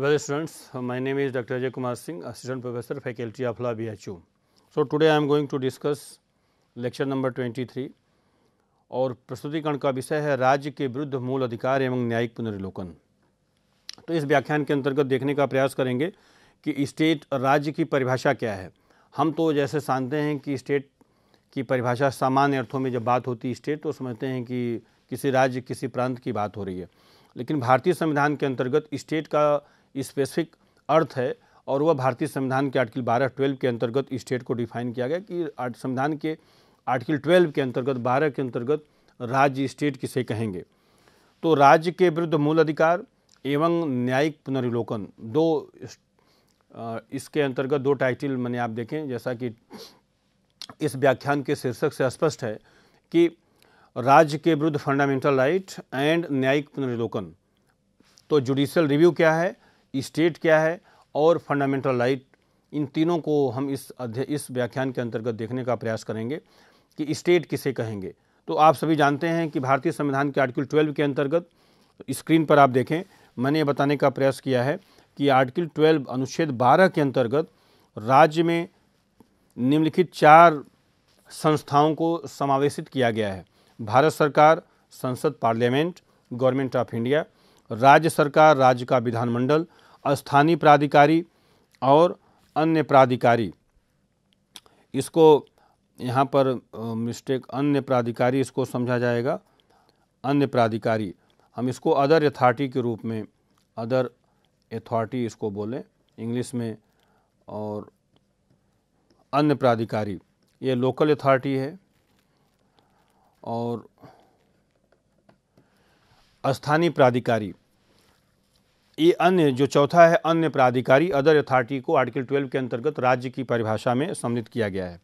Well students, my name is Dr. Ajay Kumar Singh, Assistant Professor, Faculty of Law BHU. So, today I am going to discuss lecture number 23 और प्रस्तुतिकरण का विषय है राज्य के विरुद्ध मूल अधिकार एवं न्यायिक पुनर्लोकन तो इस व्याख्यान के अंतर्गत देखने का प्रयास करेंगे कि स्टेट राज्य की परिभाषा क्या है हम तो जैसे जानते हैं कि स्टेट की परिभाषा सामान्य अर्थों में जब बात होती है स्टेट तो समझते हैं कि किसी राज्य किसी प्रांत की बात हो रही है लेकिन भारतीय संविधान के अंतर्गत स्टेट का स्पेसिफिक अर्थ है और वह भारतीय संविधान के आर्टिकल 12 ट्वेल्व के अंतर्गत स्टेट को डिफाइन किया गया कि संविधान के आर्टिकल ट्वेल्व के अंतर्गत बारह के अंतर्गत राज्य स्टेट किसे कहेंगे तो राज्य के विरुद्ध मूल अधिकार एवं न्यायिक पुनर्विलोकन दो इसके अंतर्गत दो टाइटल मैंने आप देखें जैसा कि इस व्याख्यान के शीर्षक से स्पष्ट है कि राज्य के विरुद्ध फंडामेंटल राइट एंड न्यायिक पुनर्विलोकन तो जुडिशियल रिव्यू क्या है स्टेट क्या है और फंडामेंटल राइट इन तीनों को हम इस अध्यय इस व्याख्यान के अंतर्गत देखने का प्रयास करेंगे कि स्टेट किसे कहेंगे तो आप सभी जानते हैं कि भारतीय संविधान के आर्टिकल 12 के अंतर्गत स्क्रीन पर आप देखें मैंने ये बताने का प्रयास किया है कि आर्टिकल 12 अनुच्छेद 12 के अंतर्गत राज्य में निम्नलिखित चार संस्थाओं को समावेशित किया गया है भारत सरकार संसद पार्लियामेंट गवर्नमेंट ऑफ इंडिया राज्य सरकार राज्य का विधानमंडल स्थानीय प्राधिकारी और अन्य प्राधिकारी इसको यहाँ पर मिस्टेक अन्य प्राधिकारी इसको समझा जाएगा अन्य प्राधिकारी हम इसको अदर अथॉरिटी के रूप में अदर अथॉरिटी इसको बोलें इंग्लिश में और अन्य प्राधिकारी ये लोकल अथॉरिटी है और स्थानीय प्राधिकारी ये अन्य जो चौथा है अन्य प्राधिकारी अदर अथॉरिटी को आर्टिकल 12 के अंतर्गत राज्य की परिभाषा में सम्मिलित किया गया है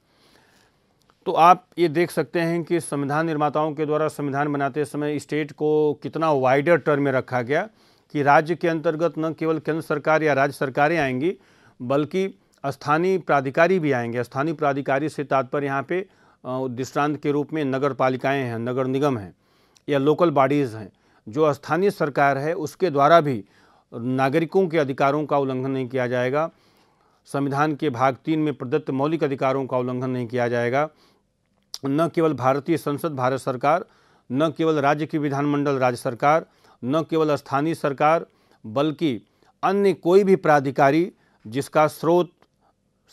तो आप ये देख सकते हैं कि संविधान निर्माताओं के द्वारा संविधान बनाते समय स्टेट को कितना वाइडर टर्म में रखा गया कि राज्य के अंतर्गत न केवल केंद्र सरकार या राज्य सरकारें आएंगी बल्कि स्थानीय प्राधिकारी भी आएंगे स्थानीय प्राधिकारी से तात्पर्य यहाँ पे दृष्टांत के रूप में नगर पालिकाएँ हैं नगर निगम हैं या लोकल बॉडीज़ हैं जो स्थानीय सरकार है उसके द्वारा भी नागरिकों के अधिकारों का उल्लंघन नहीं किया जाएगा संविधान के भाग तीन में प्रदत्त मौलिक अधिकारों का उल्लंघन नहीं किया जाएगा न केवल भारतीय संसद भारत सरकार न केवल राज्य की विधानमंडल राज्य सरकार न केवल स्थानीय सरकार बल्कि अन्य कोई भी प्राधिकारी जिसका स्रोत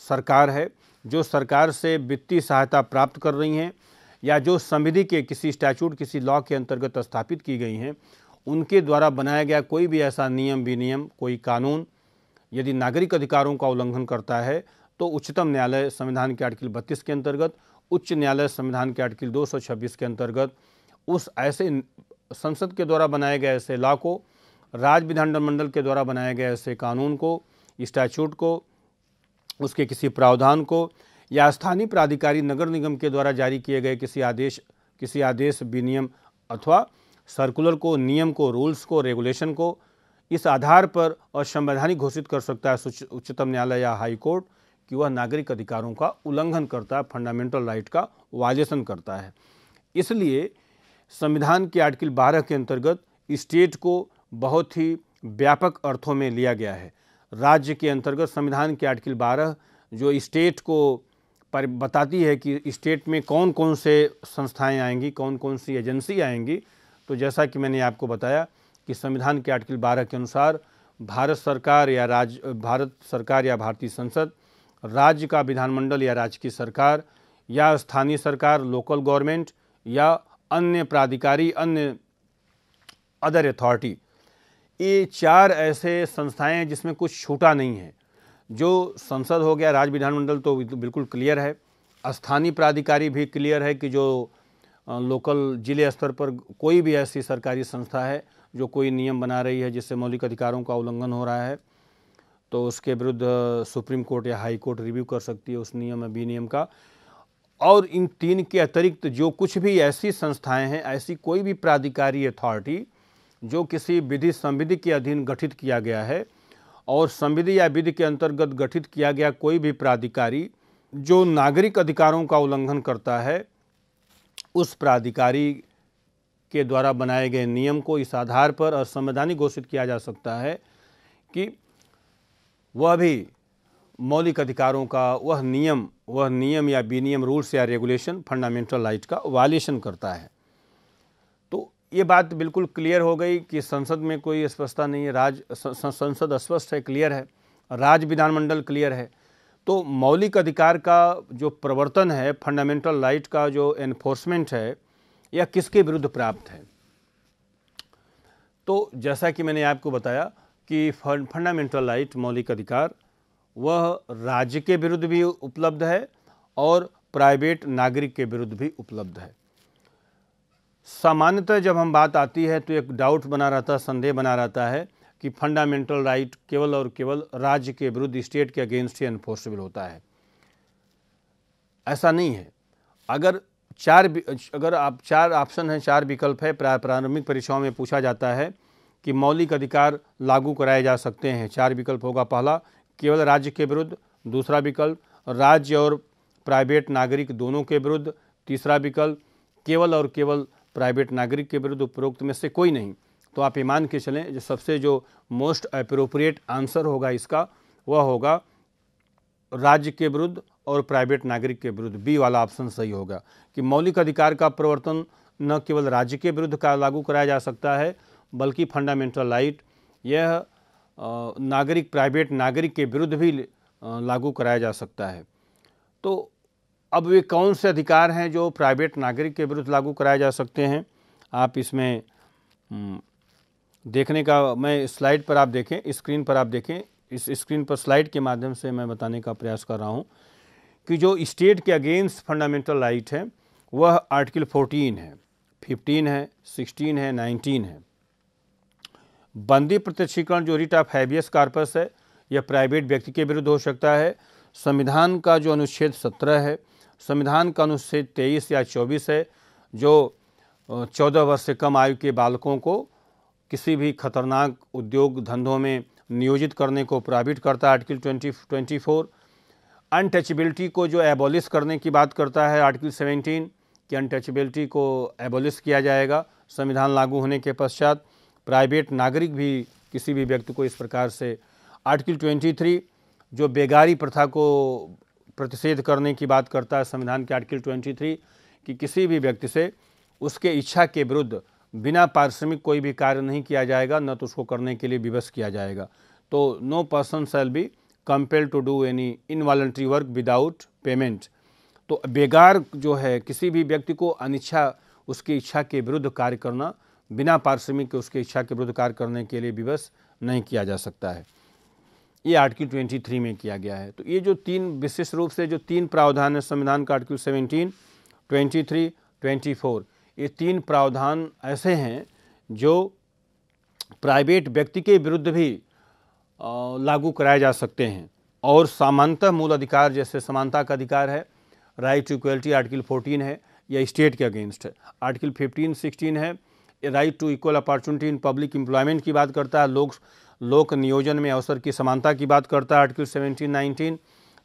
सरकार है जो सरकार से वित्तीय सहायता प्राप्त कर रही हैं या जो संविधि के किसी स्टैचूट किसी लॉ के अंतर्गत स्थापित की गई हैं उनके द्वारा बनाया गया कोई भी ऐसा नियम विनियम कोई कानून यदि नागरिक अधिकारों का उल्लंघन करता है तो उच्चतम न्यायालय संविधान के आर्टिकल बत्तीस के अंतर्गत उच्च न्यायालय संविधान के आर्टिकल दो के अंतर्गत उस ऐसे संसद के द्वारा बनाए गए ऐसे लॉ को राज्य विधानमंडल के द्वारा बनाए गए ऐसे कानून को स्टैच्यूट को उसके किसी प्रावधान को या स्थानीय प्राधिकारी नगर निगम के द्वारा जारी किए गए किसी आदेश किसी आदेश विनियम अथवा सर्कुलर को नियम को रूल्स को रेगुलेशन को इस आधार पर और संवैधानिक घोषित कर सकता है उच्चतम न्यायालय या हाई कोर्ट कि वह नागरिक अधिकारों का उल्लंघन करता है फंडामेंटल राइट का वायलेशन करता है इसलिए संविधान के आर्टिकल 12 के अंतर्गत स्टेट को बहुत ही व्यापक अर्थों में लिया गया है राज्य के अंतर्गत संविधान के आर्टिकल 12 जो स्टेट को पर बताती है कि स्टेट में कौन कौन से संस्थाएं आएंगी कौन कौन सी एजेंसी आएंगी तो जैसा कि मैंने आपको बताया कि संविधान के आर्टिकल 12 के अनुसार भारत सरकार या राज भारत सरकार या भारतीय संसद राज्य का विधानमंडल या राज्य की सरकार या स्थानीय सरकार लोकल गवर्नमेंट या अन्य प्राधिकारी अन्य अदर अथॉरिटी ये चार ऐसे संस्थाएं हैं जिसमें कुछ छूटा नहीं है जो संसद हो गया राज्य विधानमंडल तो बिल्कुल क्लियर है स्थानीय प्राधिकारी भी क्लियर है कि जो लोकल जिले स्तर पर कोई भी ऐसी सरकारी संस्था है जो कोई नियम बना रही है जिससे मौलिक अधिकारों का उल्लंघन हो रहा है तो उसके विरुद्ध सुप्रीम कोर्ट या हाई कोर्ट रिव्यू कर सकती है उस नियम विनियम का और इन तीन के अतिरिक्त जो कुछ भी ऐसी संस्थाएं हैं ऐसी कोई भी प्राधिकारी अथॉरिटी जो किसी विधि संविधि के अधीन गठित किया गया है और संविधि या विधि के अंतर्गत गठित किया गया कोई भी प्राधिकारी जो नागरिक अधिकारों का उल्लंघन करता है उस प्राधिकारी के द्वारा बनाए गए नियम को इस आधार पर और संवैधानिक घोषित किया जा सकता है कि वह भी मौलिक अधिकारों का वह नियम वह नियम या विनियम रूल्स या रेगुलेशन फंडामेंटल राइट का वायलेशन करता है तो ये बात बिल्कुल क्लियर हो गई कि संसद में कोई स्पष्टता नहीं है राज संसद स्पष्ट है क्लियर है राज विधानमंडल क्लियर है तो मौलिक अधिकार का जो प्रवर्तन है फंडामेंटल राइट का जो एनफोर्समेंट है या किसके विरुद्ध प्राप्त है तो जैसा कि मैंने आपको बताया कि फंडामेंटल राइट मौलिक अधिकार वह राज्य के विरुद्ध भी उपलब्ध है और प्राइवेट नागरिक के विरुद्ध भी उपलब्ध है सामान्यतः जब हम बात आती है तो एक डाउट बना रहता है संदेह बना रहता है कि फंडामेंटल राइट केवल और केवल राज्य के विरुद्ध स्टेट के अगेंस्ट ही एनफोर्सेबल होता है ऐसा नहीं है अगर चार अगर आप चार ऑप्शन हैं चार विकल्प है प्रारंभिक परीक्षाओं में पूछा जाता है कि मौलिक अधिकार लागू कराए जा सकते हैं चार विकल्प होगा पहला केवल राज्य के विरुद्ध दूसरा विकल्प राज्य और प्राइवेट नागरिक दोनों के विरुद्ध तीसरा विकल्प केवल और केवल प्राइवेट नागरिक के विरुद्ध उपरोक्त में से कोई नहीं तो आप ये मान के चलें जो सबसे जो मोस्ट अप्रोप्रिएट आंसर होगा इसका वह होगा राज्य के विरुद्ध और प्राइवेट नागरिक के विरुद्ध बी वाला ऑप्शन सही होगा कि मौलिक अधिकार का प्रवर्तन न केवल राज्य के विरुद्ध का लागू कराया जा सकता है बल्कि फंडामेंटल राइट यह नागरिक प्राइवेट नागरिक के विरुद्ध भी लागू कराया जा सकता है तो अब वे कौन से अधिकार हैं जो प्राइवेट नागरिक के विरुद्ध लागू कराए जा सकते हैं आप इसमें देखने का मैं स्लाइड पर आप देखें स्क्रीन पर आप देखें इस स्क्रीन पर स्लाइड के माध्यम से मैं बताने का प्रयास कर रहा हूँ कि जो स्टेट के अगेंस्ट फंडामेंटल राइट है वह आर्टिकल 14 है 15 है 16 है 19 है बंदी प्रत्यक्षीकरण जो रिट ऑफ हैबियस कार्पस है यह प्राइवेट व्यक्ति के विरुद्ध हो सकता है संविधान का जो अनुच्छेद 17 है संविधान का अनुच्छेद 23 या 24 है जो 14 वर्ष से कम आयु के बालकों को किसी भी खतरनाक उद्योग धंधों में नियोजित करने को प्राबिट करता है article twenty twenty four untouchability को जो एबोलिस करने की बात करता है आर्टिकल सेवेंटीन कि अनटचबिलिटी को एबोलिस किया जाएगा संविधान लागू होने के पश्चात प्राइवेट नागरिक भी किसी भी व्यक्ति को इस प्रकार से आर्टिकल ट्वेंटी थ्री जो बेगारी प्रथा को प्रतिषेध करने की बात करता है संविधान के आर्टिकल ट्वेंटी थ्री कि किसी भी व्यक्ति से उसके इच्छा के विरुद्ध बिना पारिश्रमिक कोई भी कार्य नहीं किया जाएगा न तो उसको करने के लिए विवश किया जाएगा तो no person shall be compelled to do any involuntary work without payment तो बेगार जो है किसी भी व्यक्ति को अनिच्छा उसकी इच्छा के विरुद्ध कार्य करना बिना पारिश्रमिक के उसकी इच्छा के विरुद्ध कार्य करने के लिए विवश नहीं किया जा सकता है ये आर्टिकल 23 में किया गया है तो ये जो तीन विशेष रूप से जो तीन प्रावधान है संविधान का आर्टिकल 17, 23, 24 ये तीन प्रावधान ऐसे हैं जो प्राइवेट व्यक्ति के विरुद्ध भी लागू कराए जा सकते हैं और सामानता मूल अधिकार जैसे समानता का अधिकार है राइट टू इक्वलिटी आर्टिकल 14 है या स्टेट के अगेंस्ट है आर्टिकल 15 16 है right to equal opportunity in public employment की बात करता है लोक लोक नियोजन में अवसर की समानता की बात करता है आर्टिकल 17 19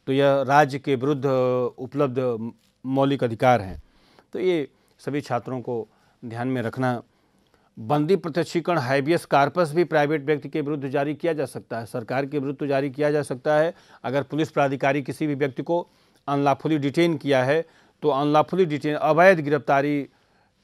तो यह राज्य के विरुद्ध उपलब्ध मौलिक अधिकार हैं तो ये सभी छात्रों को ध्यान में रखना बंदी प्रत्यक्षीकरण हाइबियस कार्पस भी प्राइवेट व्यक्ति के विरुद्ध जारी किया जा सकता है सरकार के विरुद्ध जारी किया जा सकता है अगर पुलिस प्राधिकारी किसी भी व्यक्ति को अनलाफुली डिटेन किया है तो अनलाफुली डिटेन अवैध गिरफ्तारी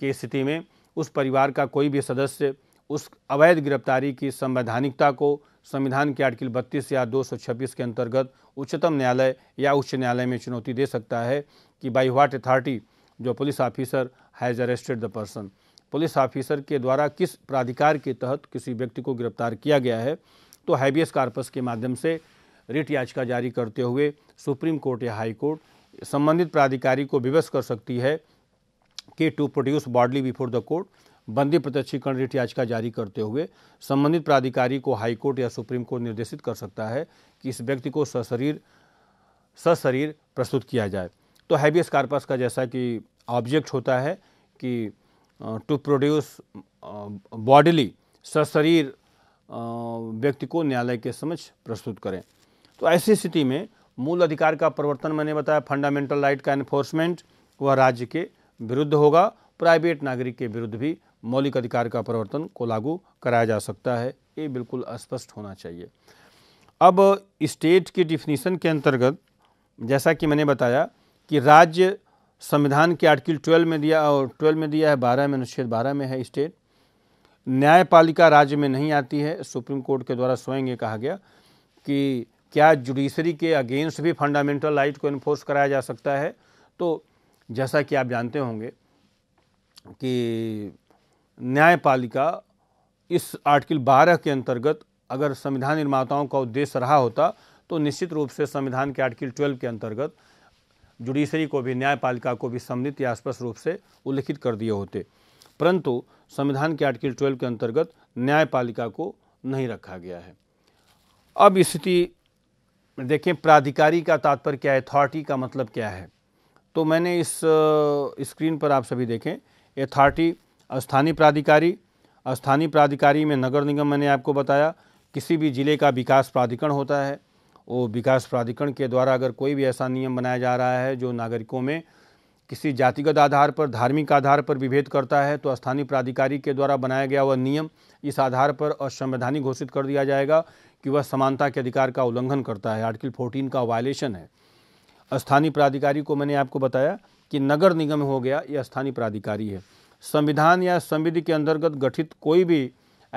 की स्थिति में उस परिवार का कोई भी सदस्य उस अवैध गिरफ्तारी की संवैधानिकता को संविधान के आर्टिकल 32 या 226 के अंतर्गत उच्चतम न्यायालय या उच्च न्यायालय में चुनौती दे सकता है कि बाई व्हाट अथॉरिटी जो police officer has arrested the person police officer के द्वारा किस प्राधिकार के तहत किसी व्यक्ति को गिरफ्तार किया गया है तो हैबियस कार्पस के माध्यम से रिट याचिका जारी करते हुए सुप्रीम कोर्ट या हाई कोर्ट संबंधित प्राधिकारी को विवश कर सकती है कि to produce bodily before the court बंदी प्रत्यक्षीकरण रिट याचिका जारी करते हुए संबंधित प्राधिकारी को हाई कोर्ट या सुप्रीम कोर्ट निर्देशित कर सकता है कि इस व्यक्ति को सशरीर सशरीर प्रस्तुत किया जाए तो हैबियस कार्पस का जैसा कि ऑब्जेक्ट होता है कि टू प्रोड्यूस बॉडीली सशरीर व्यक्ति को न्यायालय के समक्ष प्रस्तुत करें तो ऐसी स्थिति में मूल अधिकार का प्रवर्तन मैंने बताया फंडामेंटल राइट का एनफोर्समेंट वह राज्य के विरुद्ध होगा प्राइवेट नागरिक के विरुद्ध भी मौलिक अधिकार का प्रवर्तन को लागू कराया जा सकता है ये बिल्कुल स्पष्ट होना चाहिए अब स्टेट की डिफिनीसन के अंतर्गत जैसा कि मैंने बताया कि राज्य संविधान के आर्टिकल ट्वेल्व में दिया और ट्वेल्व में दिया है बारह में अनुच्छेद बारह में है स्टेट न्यायपालिका राज्य में नहीं आती है सुप्रीम कोर्ट के द्वारा स्वयं ये कहा गया कि क्या जुडिशरी के अगेंस्ट भी फंडामेंटल राइट को इन्फोर्स कराया जा सकता है तो जैसा कि आप जानते होंगे कि न्यायपालिका इस आर्टिकल 12 के अंतर्गत अगर संविधान निर्माताओं का उद्देश्य रहा होता तो निश्चित रूप से संविधान के आर्टिकल 12 के अंतर्गत जुडिशरी को भी न्यायपालिका को भी सम्मिलित या स्पष्ट रूप से उल्लिखित कर दिए होते परंतु संविधान के आर्टिकल ट्वेल्व के अंतर्गत न्यायपालिका को नहीं रखा गया है अब स्थिति देखें प्राधिकारी का तात्पर्य क्या है अथॉरिटी का मतलब क्या है तो मैंने इस स्क्रीन पर आप सभी देखें अथॉरिटी स्थानीय प्राधिकारी स्थानीय प्राधिकारी में नगर निगम मैंने आपको बताया किसी भी जिले का विकास प्राधिकरण होता है वो विकास प्राधिकरण के द्वारा अगर कोई भी ऐसा नियम बनाया जा रहा है जो नागरिकों में किसी जातिगत आधार पर धार्मिक आधार पर विभेद करता है तो स्थानीय प्राधिकारी के द्वारा बनाया गया वह नियम इस आधार पर असंवैधानिक घोषित कर दिया जाएगा कि वह समानता के अधिकार का उल्लंघन करता है आर्टिकल 14 का वायलेशन है स्थानीय प्राधिकारी को मैंने आपको बताया कि नगर निगम हो गया यह स्थानीय प्राधिकारी है संविधान या संविधि के अंतर्गत गठित कोई भी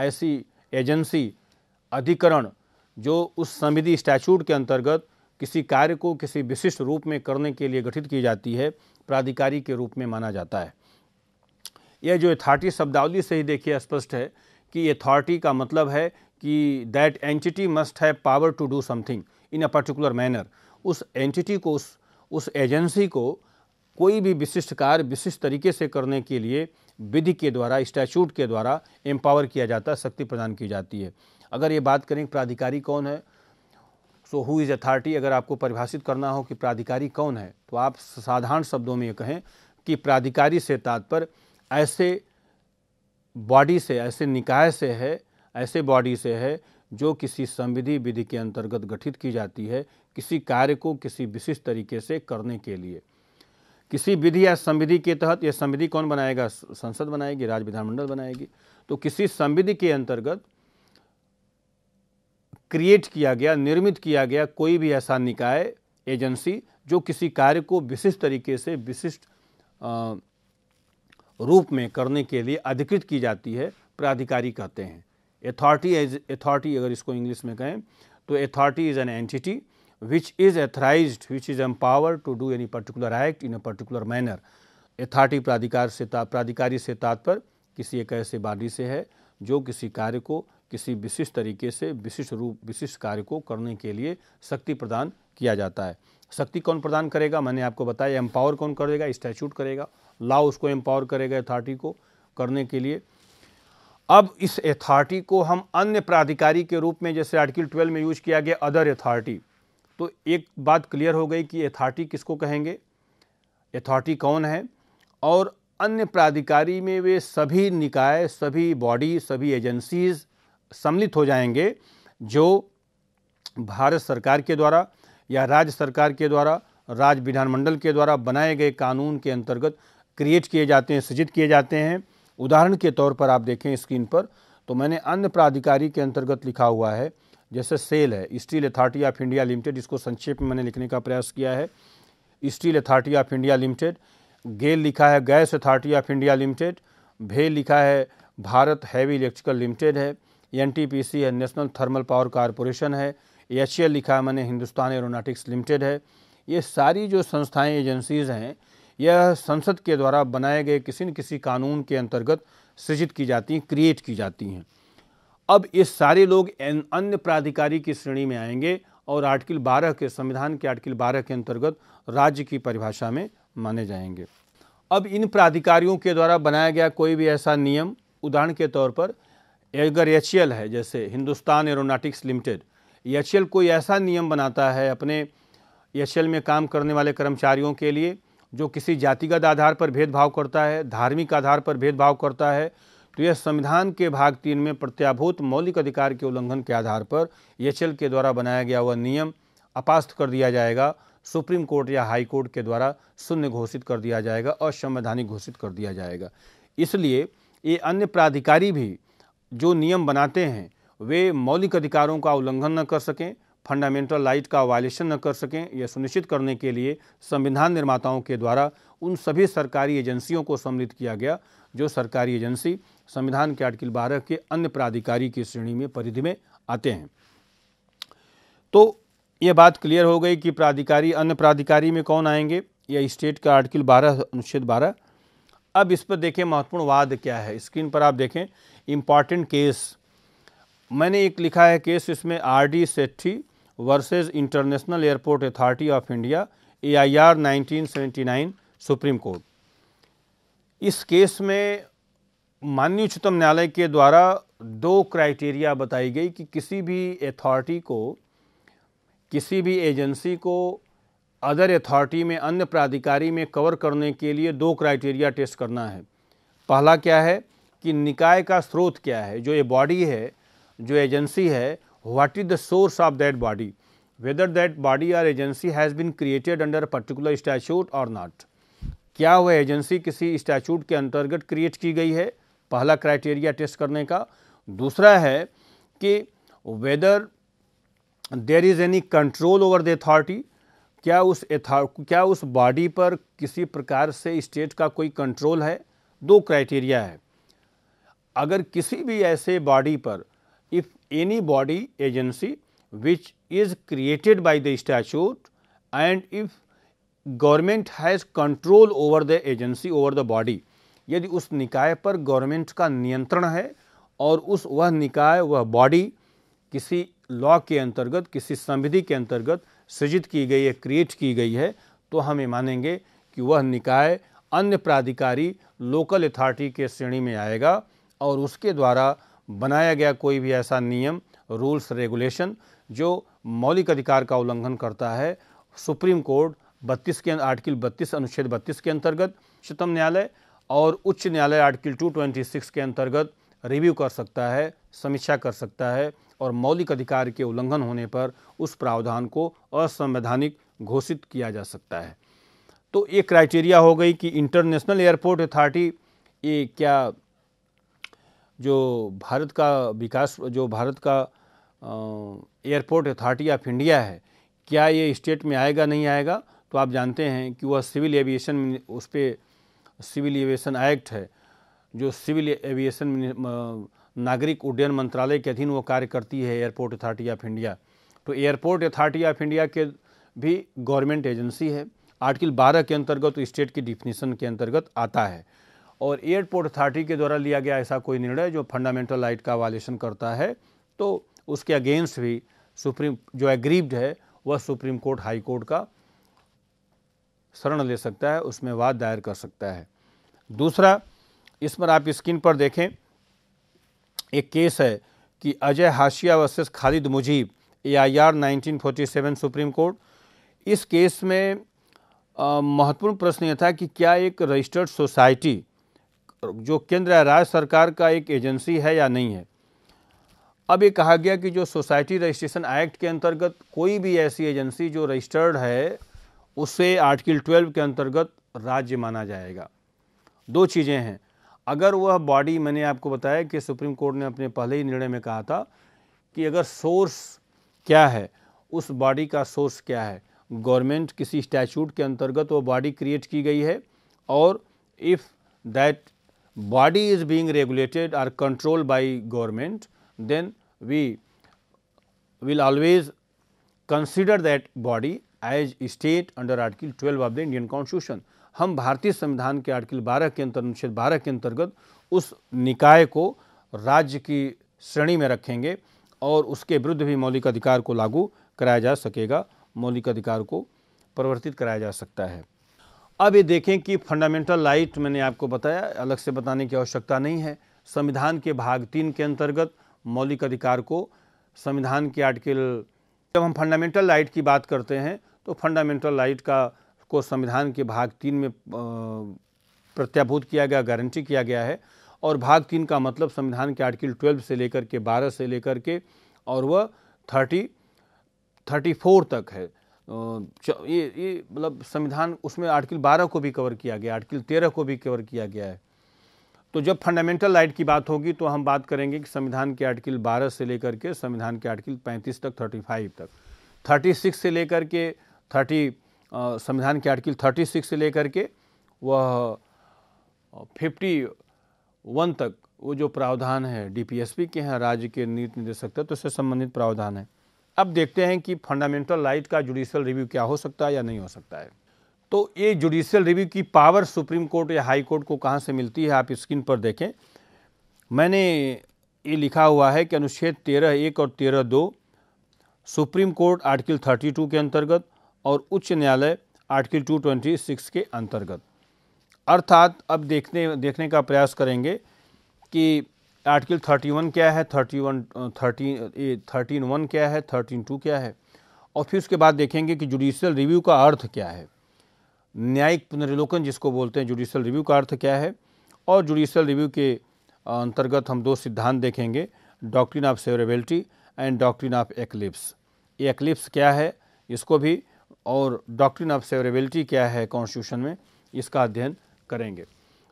ऐसी एजेंसी अधिकरण जो उस समिति स्टैचूट के अंतर्गत किसी कार्य को किसी विशिष्ट रूप में करने के लिए गठित की जाती है प्राधिकारी के रूप में माना जाता है यह जो अथॉरिटी शब्दावली से ही देखिए स्पष्ट है कि अथॉरिटी का मतलब है कि that entity must have power to do something in a particular manner उस एंटिटी को उस उस एजेंसी को कोई भी विशिष्ट कार्य विशिष्ट तरीके से करने के लिए विधि के द्वारा स्टैचूट के द्वारा एम्पावर किया जाता है शक्ति प्रदान की जाती है अगर ये बात करें प्राधिकारी कौन है सो हु इज़ अथॉरिटी अगर आपको परिभाषित करना हो कि प्राधिकारी कौन है तो आप साधारण शब्दों में ये कहें कि प्राधिकारी से तात्पर्य ऐसे बॉडी से ऐसे निकाय से है ऐसे बॉडी से है जो किसी संविधि विधि के अंतर्गत गठित की जाती है किसी कार्य को किसी विशिष्ट तरीके से करने के लिए किसी विधि या संविधि के तहत यह संविधि कौन बनाएगा संसद बनाएगी राज्य विधानमंडल बनाएगी तो किसी संविधि के अंतर्गत क्रिएट किया गया निर्मित किया गया कोई भी ऐसा निकाय एजेंसी जो किसी कार्य को विशिष्ट तरीके से विशिष्ट रूप में करने के लिए अधिकृत की जाती है प्राधिकारी कहते हैं अथॉरिटी एज अथॉरिटी अगर इसको इंग्लिश में कहें तो authority is an entity which is authorised which is empower to do any particular act in a particular manner authority प्राधिकार से प्राधिकारी से तात्पर किसी एक ऐसे बॉडी से है जो किसी कार्य को किसी विशिष्ट तरीके से विशिष्ट रूप विशिष्ट कार्य को करने के लिए शक्ति प्रदान किया जाता है शक्ति कौन प्रदान करेगा मैंने आपको बताया एम्पावर कौन करेगा स्टैचूट करेगा लॉ उसको एम्पावर करेगा अथॉरिटी को करने के लिए अब इस अथॉरिटी को हम अन्य प्राधिकारी के रूप में जैसे आर्टिकल ट्वेल्व में यूज किया गया अदर अथॉरिटी तो एक बात क्लियर हो गई कि अथॉरिटी किसको कहेंगे अथॉरिटी कौन है और अन्य प्राधिकारी में वे सभी निकाय सभी बॉडी सभी एजेंसीज सम्मिलित हो जाएंगे जो भारत सरकार के द्वारा या राज्य सरकार के द्वारा राज्य विधानमंडल के द्वारा बनाए गए कानून के अंतर्गत क्रिएट किए जाते हैं सृजित किए जाते हैं उदाहरण के तौर पर आप देखें स्क्रीन पर तो मैंने अन्य प्राधिकारी के अंतर्गत लिखा हुआ है जैसे सेल है steel authority of India limited इसको संक्षेप में मैंने लिखने का प्रयास किया है steel authority of India limited GAIL लिखा है gas authority of India limited भेल लिखा है भारत हैवी इलेक्ट्रिकल लिमिटेड है एन टी पी सी है नेशनल थर्मल पावर कारपोरेशन है एच लिखा मैंने हिंदुस्तान एरोनाटिक्स लिमिटेड है ये सारी जो संस्थाएं एजेंसीज़ हैं यह संसद के द्वारा बनाए गए किसी न किसी कानून के अंतर्गत सृजित की जाती हैं क्रिएट की जाती हैं अब ये सारे लोग अन्य प्राधिकारी की श्रेणी में आएंगे और आर्टिकल 12 के संविधान के आर्टिकल 12 के अंतर्गत राज्य की परिभाषा में माने जाएंगे अब इन प्राधिकारियों के द्वारा बनाया गया कोई भी ऐसा नियम उदाहरण के तौर पर अगर एच है जैसे हिंदुस्तान एरोनाटिक्स लिमिटेड एच कोई ऐसा नियम बनाता है अपने एच में काम करने वाले कर्मचारियों के लिए जो किसी जातिगत आधार पर भेदभाव करता है धार्मिक आधार पर भेदभाव करता है तो यह संविधान के भाग तीन में प्रत्याभूत मौलिक अधिकार के उल्लंघन के आधार पर एच के द्वारा बनाया गया हुआ नियम अपास्त कर दिया जाएगा सुप्रीम कोर्ट या हाई कोर्ट के द्वारा शून्य घोषित कर दिया जाएगा असंवैधानिक घोषित कर दिया जाएगा इसलिए ये अन्य प्राधिकारी भी जो नियम बनाते हैं वे मौलिक अधिकारों का उल्लंघन न कर सकें फंडामेंटल राइट का वायलेशन न कर सकें यह सुनिश्चित करने के लिए संविधान निर्माताओं के द्वारा उन सभी सरकारी एजेंसियों को सम्मिलित किया गया जो सरकारी एजेंसी संविधान के आर्टिकल बारह के अन्य प्राधिकारी की श्रेणी में परिधि में आते हैं तो यह बात क्लियर हो गई कि प्राधिकारी अन्य प्राधिकारी में कौन आएंगे या स्टेट का आर्टिकल बारह अनुच्छेद बारह अब इस पर देखें महत्वपूर्ण वाद क्या है स्क्रीन पर आप देखें इम्पॉर्टेंट केस मैंने एक लिखा है केस इसमें R D Sethi versus international airport authority of India A I R nineteen seventy nine supreme court इस केस में माननीय उच्चतम न्यायालय के द्वारा दो क्राइटेरिया बताई गई कि किसी भी अथॉरिटी को किसी भी एजेंसी को अदर अथॉरिटी में अन्य प्राधिकारी में कवर करने के लिए दो क्राइटेरिया टेस्ट करना है पहला क्या है कि निकाय का स्रोत क्या है जो ये बॉडी है जो एजेंसी है what is the source of that body whether that body or agency has been created under particular statute or not क्या वह एजेंसी किसी स्टैचूट के अंतर्गत क्रिएट की गई है पहला क्राइटेरिया टेस्ट करने का दूसरा है कि whether there is any control over the authority क्या उस एथा क्या उस बॉडी पर किसी प्रकार से स्टेट का कोई कंट्रोल है दो क्राइटेरिया है अगर किसी भी ऐसे बॉडी पर if any body agency which is created by the statute and if government has control over the agency over the body यदि उस निकाय पर गवर्नमेंट का नियंत्रण है और उस वह निकाय वह बॉडी किसी लॉ के अंतर्गत किसी संविधि के अंतर्गत सृजित की गई है क्रिएट की गई है तो हम ये मानेंगे कि वह निकाय अन्य प्राधिकारी लोकल अथॉरिटी के श्रेणी में आएगा और उसके द्वारा बनाया गया कोई भी ऐसा नियम रूल्स रेगुलेशन जो मौलिक अधिकार का उल्लंघन करता है सुप्रीम कोर्ट 32 के आर्टिकल 32 अनुच्छेद 32 के अंतर्गत उच्चतम न्यायालय और उच्च न्यायालय आर्टिकल 226 के अंतर्गत रिव्यू कर सकता है समीक्षा कर सकता है और मौलिक अधिकार के उल्लंघन होने पर उस प्रावधान को असंवैधानिक घोषित किया जा सकता है तो ये क्राइटेरिया हो गई कि इंटरनेशनल एयरपोर्ट अथॉरिटी ये क्या जो भारत का विकास जो भारत का एयरपोर्ट अथॉरिटी ऑफ इंडिया है क्या ये स्टेट में आएगा नहीं आएगा तो आप जानते हैं कि वह सिविल एविएशन उस पर सिविल एविएशन एक्ट है जो सिविल एविएशन नागरिक उड्डयन मंत्रालय के अधीन वो कार्य करती है एयरपोर्ट अथॉरिटी ऑफ इंडिया तो एयरपोर्ट अथॉरिटी ऑफ इंडिया के भी गवर्नमेंट एजेंसी है आर्टिकल 12 के अंतर्गत तो स्टेट की डिफिनीसन के अंतर्गत आता है और एयरपोर्ट अथॉरिटी के द्वारा लिया गया ऐसा कोई निर्णय जो फंडामेंटल राइट का वायलेशन करता है तो उसके अगेंस्ट भी सुप्रीम जो एग्रीव्ड है वह सुप्रीम कोर्ट हाई कोर्ट का शरण ले सकता है उसमें वाद दायर कर सकता है दूसरा इस पर आप स्क्रीन पर देखें एक केस है कि Ajay Hashia versus Khalid Mujib A I R nineteen supreme court इस केस में महत्वपूर्ण प्रश्न यह था कि क्या एक रजिस्टर्ड सोसाइटी जो केंद्र या राज्य सरकार का एक एजेंसी है या नहीं है अब ये कहा गया कि जो सोसाइटी रजिस्ट्रेशन एक्ट के अंतर्गत कोई भी ऐसी एजेंसी जो रजिस्टर्ड है उसे आर्टिकल 12 के अंतर्गत राज्य माना जाएगा दो चीज़ें हैं अगर वह बॉडी मैंने आपको बताया कि सुप्रीम कोर्ट ने अपने पहले ही निर्णय में कहा था कि अगर सोर्स क्या है उस बॉडी का सोर्स क्या है गवर्नमेंट किसी स्टैच्यूट के अंतर्गत वह बॉडी क्रिएट की गई है और if that body is being regulated or control by government then we will always consider that body as state under article twelve of the Indian constitution हम भारतीय संविधान के आर्टिकल 12 के अंतर्गत अनुच्छेद 12 के अंतर्गत उस निकाय को राज्य की श्रेणी में रखेंगे और उसके विरुद्ध भी मौलिक अधिकार को लागू कराया जा सकेगा मौलिक अधिकार को परिवर्तित कराया जा सकता है अब ये देखें कि फंडामेंटल राइट मैंने आपको बताया अलग से बताने की आवश्यकता नहीं है संविधान के भाग तीन के अंतर्गत मौलिक अधिकार को संविधान के आर्टिकल जब हम फंडामेंटल राइट की बात करते हैं तो फंडामेंटल राइट का को संविधान के भाग तीन में प्रत्याभूत किया गया गारंटी किया गया है और भाग तीन का मतलब संविधान के आर्टिकल ट्वेल्व से लेकर के बारह से लेकर के और वह थर्टी थर्टी फोर तक है ये ये मतलब संविधान उसमें आर्टिकल बारह को भी कवर किया गया आर्टिकल तेरह को भी कवर किया गया है तो जब फंडामेंटल राइट की बात होगी तो हम बात करेंगे कि संविधान के आर्टिकल 12 से लेकर के संविधान के आर्टिकल 35 तक 35 तक 36 से लेकर के थर्टी संविधान के आर्टिकल 36 से लेकर के वह 51 तक वो जो प्रावधान है डीपीएसपी के हैं राज्य के नीति निर्देशक तत्व तो से संबंधित प्रावधान है अब देखते हैं कि फंडामेंटल राइट का जुडिशियल रिव्यू क्या हो सकता है या नहीं हो सकता है तो ये जुडिशियल रिव्यू की पावर सुप्रीम कोर्ट या हाई कोर्ट को कहाँ से मिलती है आप स्क्रीन पर देखें मैंने ये लिखा हुआ है कि अनुच्छेद तेरह एक और तेरह दो supreme court article thirty two के अंतर्गत और उच्च न्यायालय आर्टिकल 226 के अंतर्गत अर्थात अब देखने देखने का प्रयास करेंगे कि आर्टिकल 31 क्या है 31 13 थर्टीन वन क्या है थर्टीन टू क्या है और फिर उसके बाद देखेंगे कि जुडिशियल रिव्यू का अर्थ क्या है न्यायिक पुनर्लोकन जिसको बोलते हैं जुडिशियल रिव्यू का अर्थ क्या है और जुडिशियल रिव्यू के अंतर्गत हम दो सिद्धांत देखेंगे doctrine of severability and doctrine of eclipse ये एक्लिप्स क्या है इसको भी और डॉक्ट्रिन ऑफ सेवरेबिलिटी क्या है कॉन्स्टिट्यूशन में इसका अध्ययन करेंगे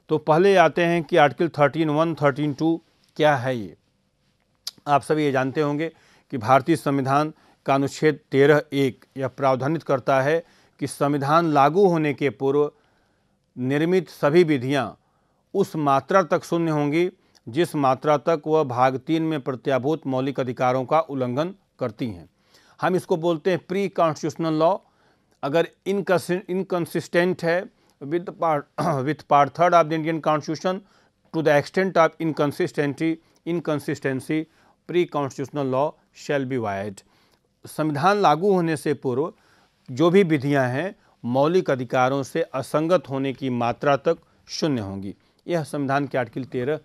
तो पहले आते हैं कि article thirteen one thirteen two क्या है ये आप सभी ये जानते होंगे कि भारतीय संविधान का अनुच्छेद तेरह एक यह प्रावधानित करता है कि संविधान लागू होने के पूर्व निर्मित सभी विधियाँ उस मात्रा तक शून्य होंगी जिस मात्रा तक वह भाग तीन में प्रत्याभूत मौलिक अधिकारों का उल्लंघन करती हैं हम इसको बोलते हैं प्री कॉन्स्टिट्यूशनल लॉ अगर इनकन्सिस्टेंट है with with part third of the Indian constitution to the extent of inconsistency inconsistency pre constitutional law shall be void संविधान लागू होने से पूर्व जो भी विधियां हैं मौलिक अधिकारों से असंगत होने की मात्रा तक शून्य होंगी यह संविधान के आर्टिकल तेरह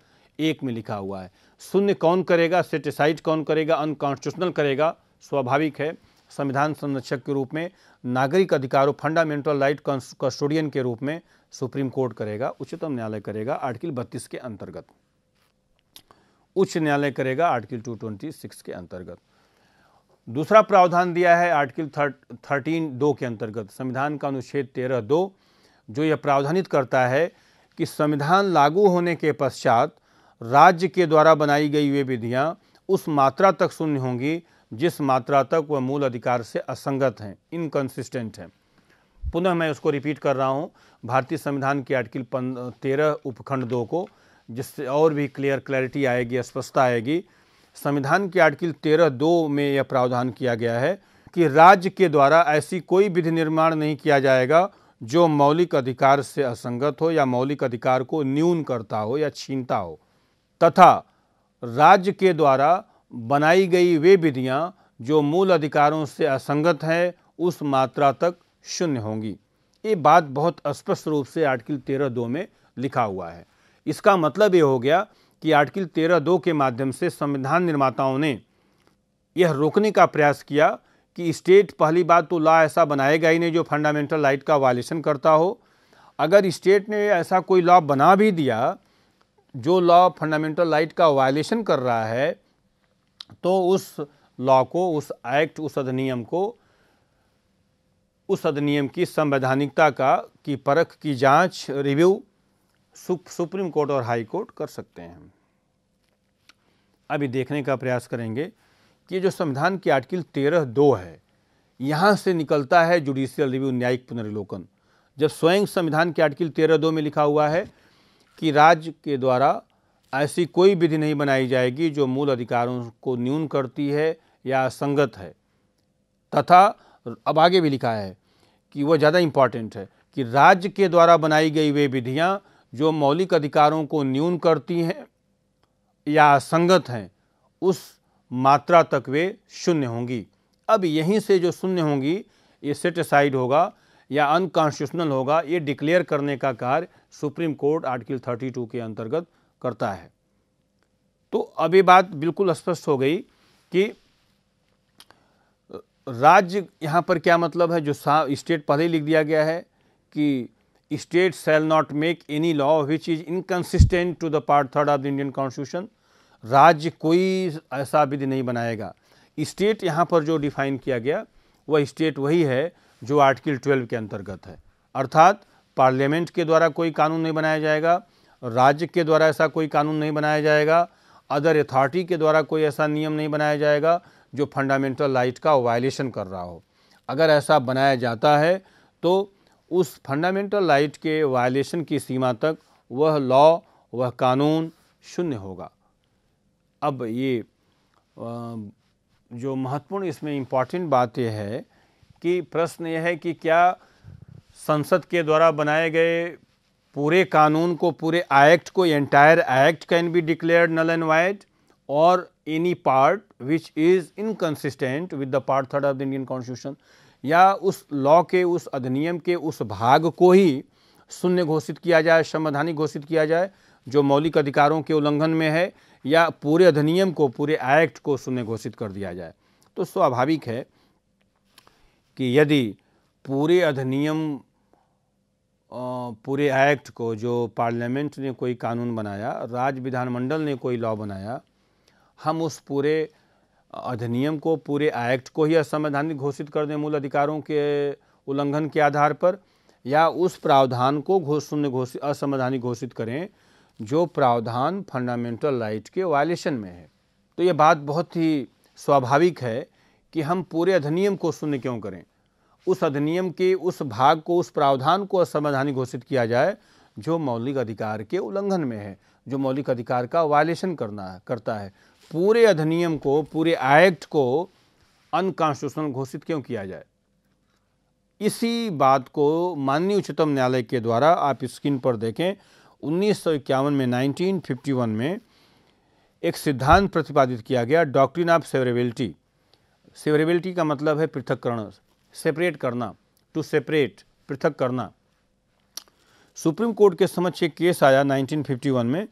एक में लिखा हुआ है शून्य कौन करेगा सेटिसाइड कौन करेगा अनकॉन्स्टिट्यूशनल करेगा स्वाभाविक है संविधान संरक्षक के रूप में नागरिक अधिकारों फंडामेंटल राइट कस्टोडियन के रूप में सुप्रीम कोर्ट करेगा उच्चतम न्यायालय करेगा आर्टिकल बत्तीस के अंतर्गत उच्च न्यायालय करेगा आर्टिकल 226 के अंतर्गत दूसरा प्रावधान दिया है आर्टिकल थर्टीन दो के अंतर्गत संविधान का अनुच्छेद तेरह दो जो यह प्रावधानित करता है कि संविधान लागू होने के पश्चात राज्य के द्वारा बनाई गई वे विधियां उस मात्रा तक शून्य होंगी जिस मात्रा तक वह मूल अधिकार से असंगत हैं इनकन्सिस्टेंट हैं पुनः मैं उसको रिपीट कर रहा हूँ भारतीय संविधान के आर्टिकल पन तेरह उपखंड दो को जिससे और भी क्लियर क्लैरिटी आएगी स्पष्टता आएगी संविधान के आर्टिकल तेरह दो में यह प्रावधान किया गया है कि राज्य के द्वारा ऐसी कोई विधि निर्माण नहीं किया जाएगा जो मौलिक अधिकार से असंगत हो या मौलिक अधिकार को न्यून करता हो या छीनता हो तथा राज्य के द्वारा बनाई गई वे विधियां जो मूल अधिकारों से असंगत हैं उस मात्रा तक शून्य होंगी ये बात बहुत स्पष्ट रूप से आर्टिकल तेरह दो में लिखा हुआ है इसका मतलब ये हो गया कि आर्टिकल तेरह दो के माध्यम से संविधान निर्माताओं ने यह रोकने का प्रयास किया कि स्टेट पहली बात तो लॉ ऐसा बनाएगा ही नहीं जो फंडामेंटल राइट का वायलेशन करता हो अगर स्टेट ने ऐसा कोई लॉ बना भी दिया जो लॉ फंडामेंटल राइट का वायलेशन कर रहा है तो उस लॉ को उस एक्ट उस अधिनियम को उस अधिनियम की संवैधानिकता का की परख की जांच रिव्यू सु, सुप्रीम कोर्ट और हाई कोर्ट कर सकते हैं अभी देखने का प्रयास करेंगे कि जो संविधान की आर्टिकल तेरह दो है यहाँ से निकलता है जुडिशियल रिव्यू न्यायिक पुनर्लोकन जब स्वयं संविधान के आर्टिकल तेरह दो में लिखा हुआ है कि राज्य के द्वारा ऐसी कोई विधि नहीं बनाई जाएगी जो मूल अधिकारों को न्यून करती है या असंगत है तथा अब आगे भी लिखा है कि वह ज़्यादा इम्पॉर्टेंट है कि राज्य के द्वारा बनाई गई वे विधियाँ जो मौलिक अधिकारों को न्यून करती हैं या असंगत हैं उस मात्रा तक वे शून्य होंगी अब यहीं से जो शून्य होंगी ये सेट साइड होगा या अनकॉन्स्टिट्यूशनल होगा ये डिक्लेयर करने का कार्य सुप्रीम कोर्ट आर्टिकल 32 के अंतर्गत करता है तो अब बात बिल्कुल स्पष्ट हो गई कि राज्य यहाँ पर क्या मतलब है जो स्टेट पहले लिख दिया गया है कि state shall not make any law which is inconsistent to the part third of the Indian constitution राज्य कोई ऐसा विधि नहीं बनाएगा स्टेट यहाँ पर जो डिफाइन किया गया वह स्टेट वही है जो आर्टिकल 12 के अंतर्गत है अर्थात पार्लियामेंट के द्वारा कोई कानून नहीं बनाया जाएगा राज्य के द्वारा ऐसा कोई कानून नहीं बनाया जाएगा अदर अथॉरिटी के द्वारा कोई ऐसा नियम नहीं बनाया जाएगा जो फंडामेंटल राइट का वायलेशन कर रहा हो अगर ऐसा बनाया जाता है तो उस फंडामेंटल राइट के वायलेशन की सीमा तक वह लॉ वह कानून शून्य होगा अब ये जो महत्वपूर्ण इसमें इम्पॉर्टेंट बात यह है कि प्रश्न यह है कि क्या संसद के द्वारा बनाए गए पूरे कानून को पूरे एक्ट को entire act can be declare null and void और any part which is inconsistent with the part third of the Indian constitution या उस लॉ के उस अधिनियम के उस भाग को ही शून्य घोषित किया जाए संवैधानिक घोषित किया जाए जो मौलिक अधिकारों के उल्लंघन में है या पूरे अधिनियम को पूरे एक्ट को शून्य घोषित कर दिया जाए तो स्वाभाविक है कि यदि पूरे अधिनियम पूरे एक्ट को जो पार्लियामेंट ने कोई कानून बनाया राज्य विधानमंडल ने कोई लॉ बनाया हम उस पूरे अधिनियम को पूरे एक्ट को ही असंवैधानिक घोषित कर दें मूल अधिकारों के उल्लंघन के आधार पर या उस प्रावधान को घोष शून्य घोषित असंवैधानिक घोषित करें जो प्रावधान फंडामेंटल राइट के वायलेशन में है तो ये बात बहुत ही स्वाभाविक है कि हम पूरे अधिनियम को शून्य क्यों करें उस अधिनियम के उस भाग को उस प्रावधान को असंवैधानिक घोषित किया जाए जो मौलिक अधिकार के उल्लंघन में है जो मौलिक अधिकार का वायलेशन करना करता है पूरे अधिनियम को पूरे एक्ट को अनकॉन्स्टिट्यूशनल घोषित क्यों किया जाए इसी बात को माननीय उच्चतम न्यायालय के द्वारा आप स्क्रीन पर देखें उन्नीस में 1951 में एक सिद्धांत प्रतिपादित किया गया डॉक्ट्रिन ऑफ सेवरेबिलिटी सेवरेबिलिटी का मतलब है पृथककरण सेपरेट करना टू सेपरेट पृथक करना सुप्रीम कोर्ट के समक्ष एक केस आया 1951 में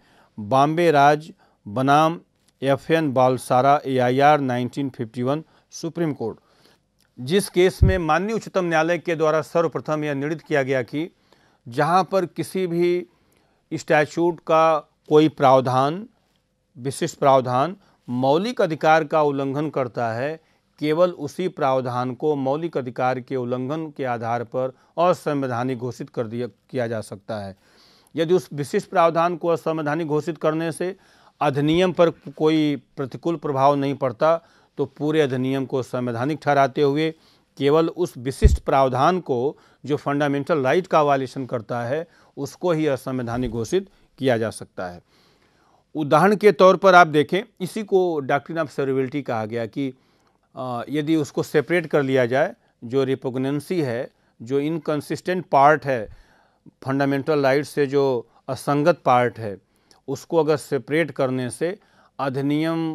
बॉम्बे राज बनाम F N Balsara A I R nineteen supreme court जिस केस में माननीय उच्चतम न्यायालय के द्वारा सर्वप्रथम यह निर्णित किया गया कि जहां पर किसी भी स्टैचूट का कोई प्रावधान विशिष्ट प्रावधान मौलिक अधिकार का उल्लंघन करता है केवल उसी प्रावधान को मौलिक अधिकार के उल्लंघन के आधार पर असंवैधानिक घोषित कर दिया किया जा सकता है यदि उस विशिष्ट प्रावधान को असंवैधानिक घोषित करने से अधिनियम पर कोई प्रतिकूल प्रभाव नहीं पड़ता तो पूरे अधिनियम को संवैधानिक ठहराते हुए केवल उस विशिष्ट प्रावधान को जो फंडामेंटल राइट का वायलेशन करता है उसको ही असंवैधानिक घोषित किया जा सकता है उदाहरण के तौर पर आप देखें इसी को डॉक्ट्रिन ऑफ सर्विलिटी कहा गया कि यदि उसको सेपरेट कर लिया जाए जो रिपोगनेंसी है जो इनकन्सिस्टेंट पार्ट है फंडामेंटल राइट से जो असंगत पार्ट है उसको अगर सेपरेट करने से अधिनियम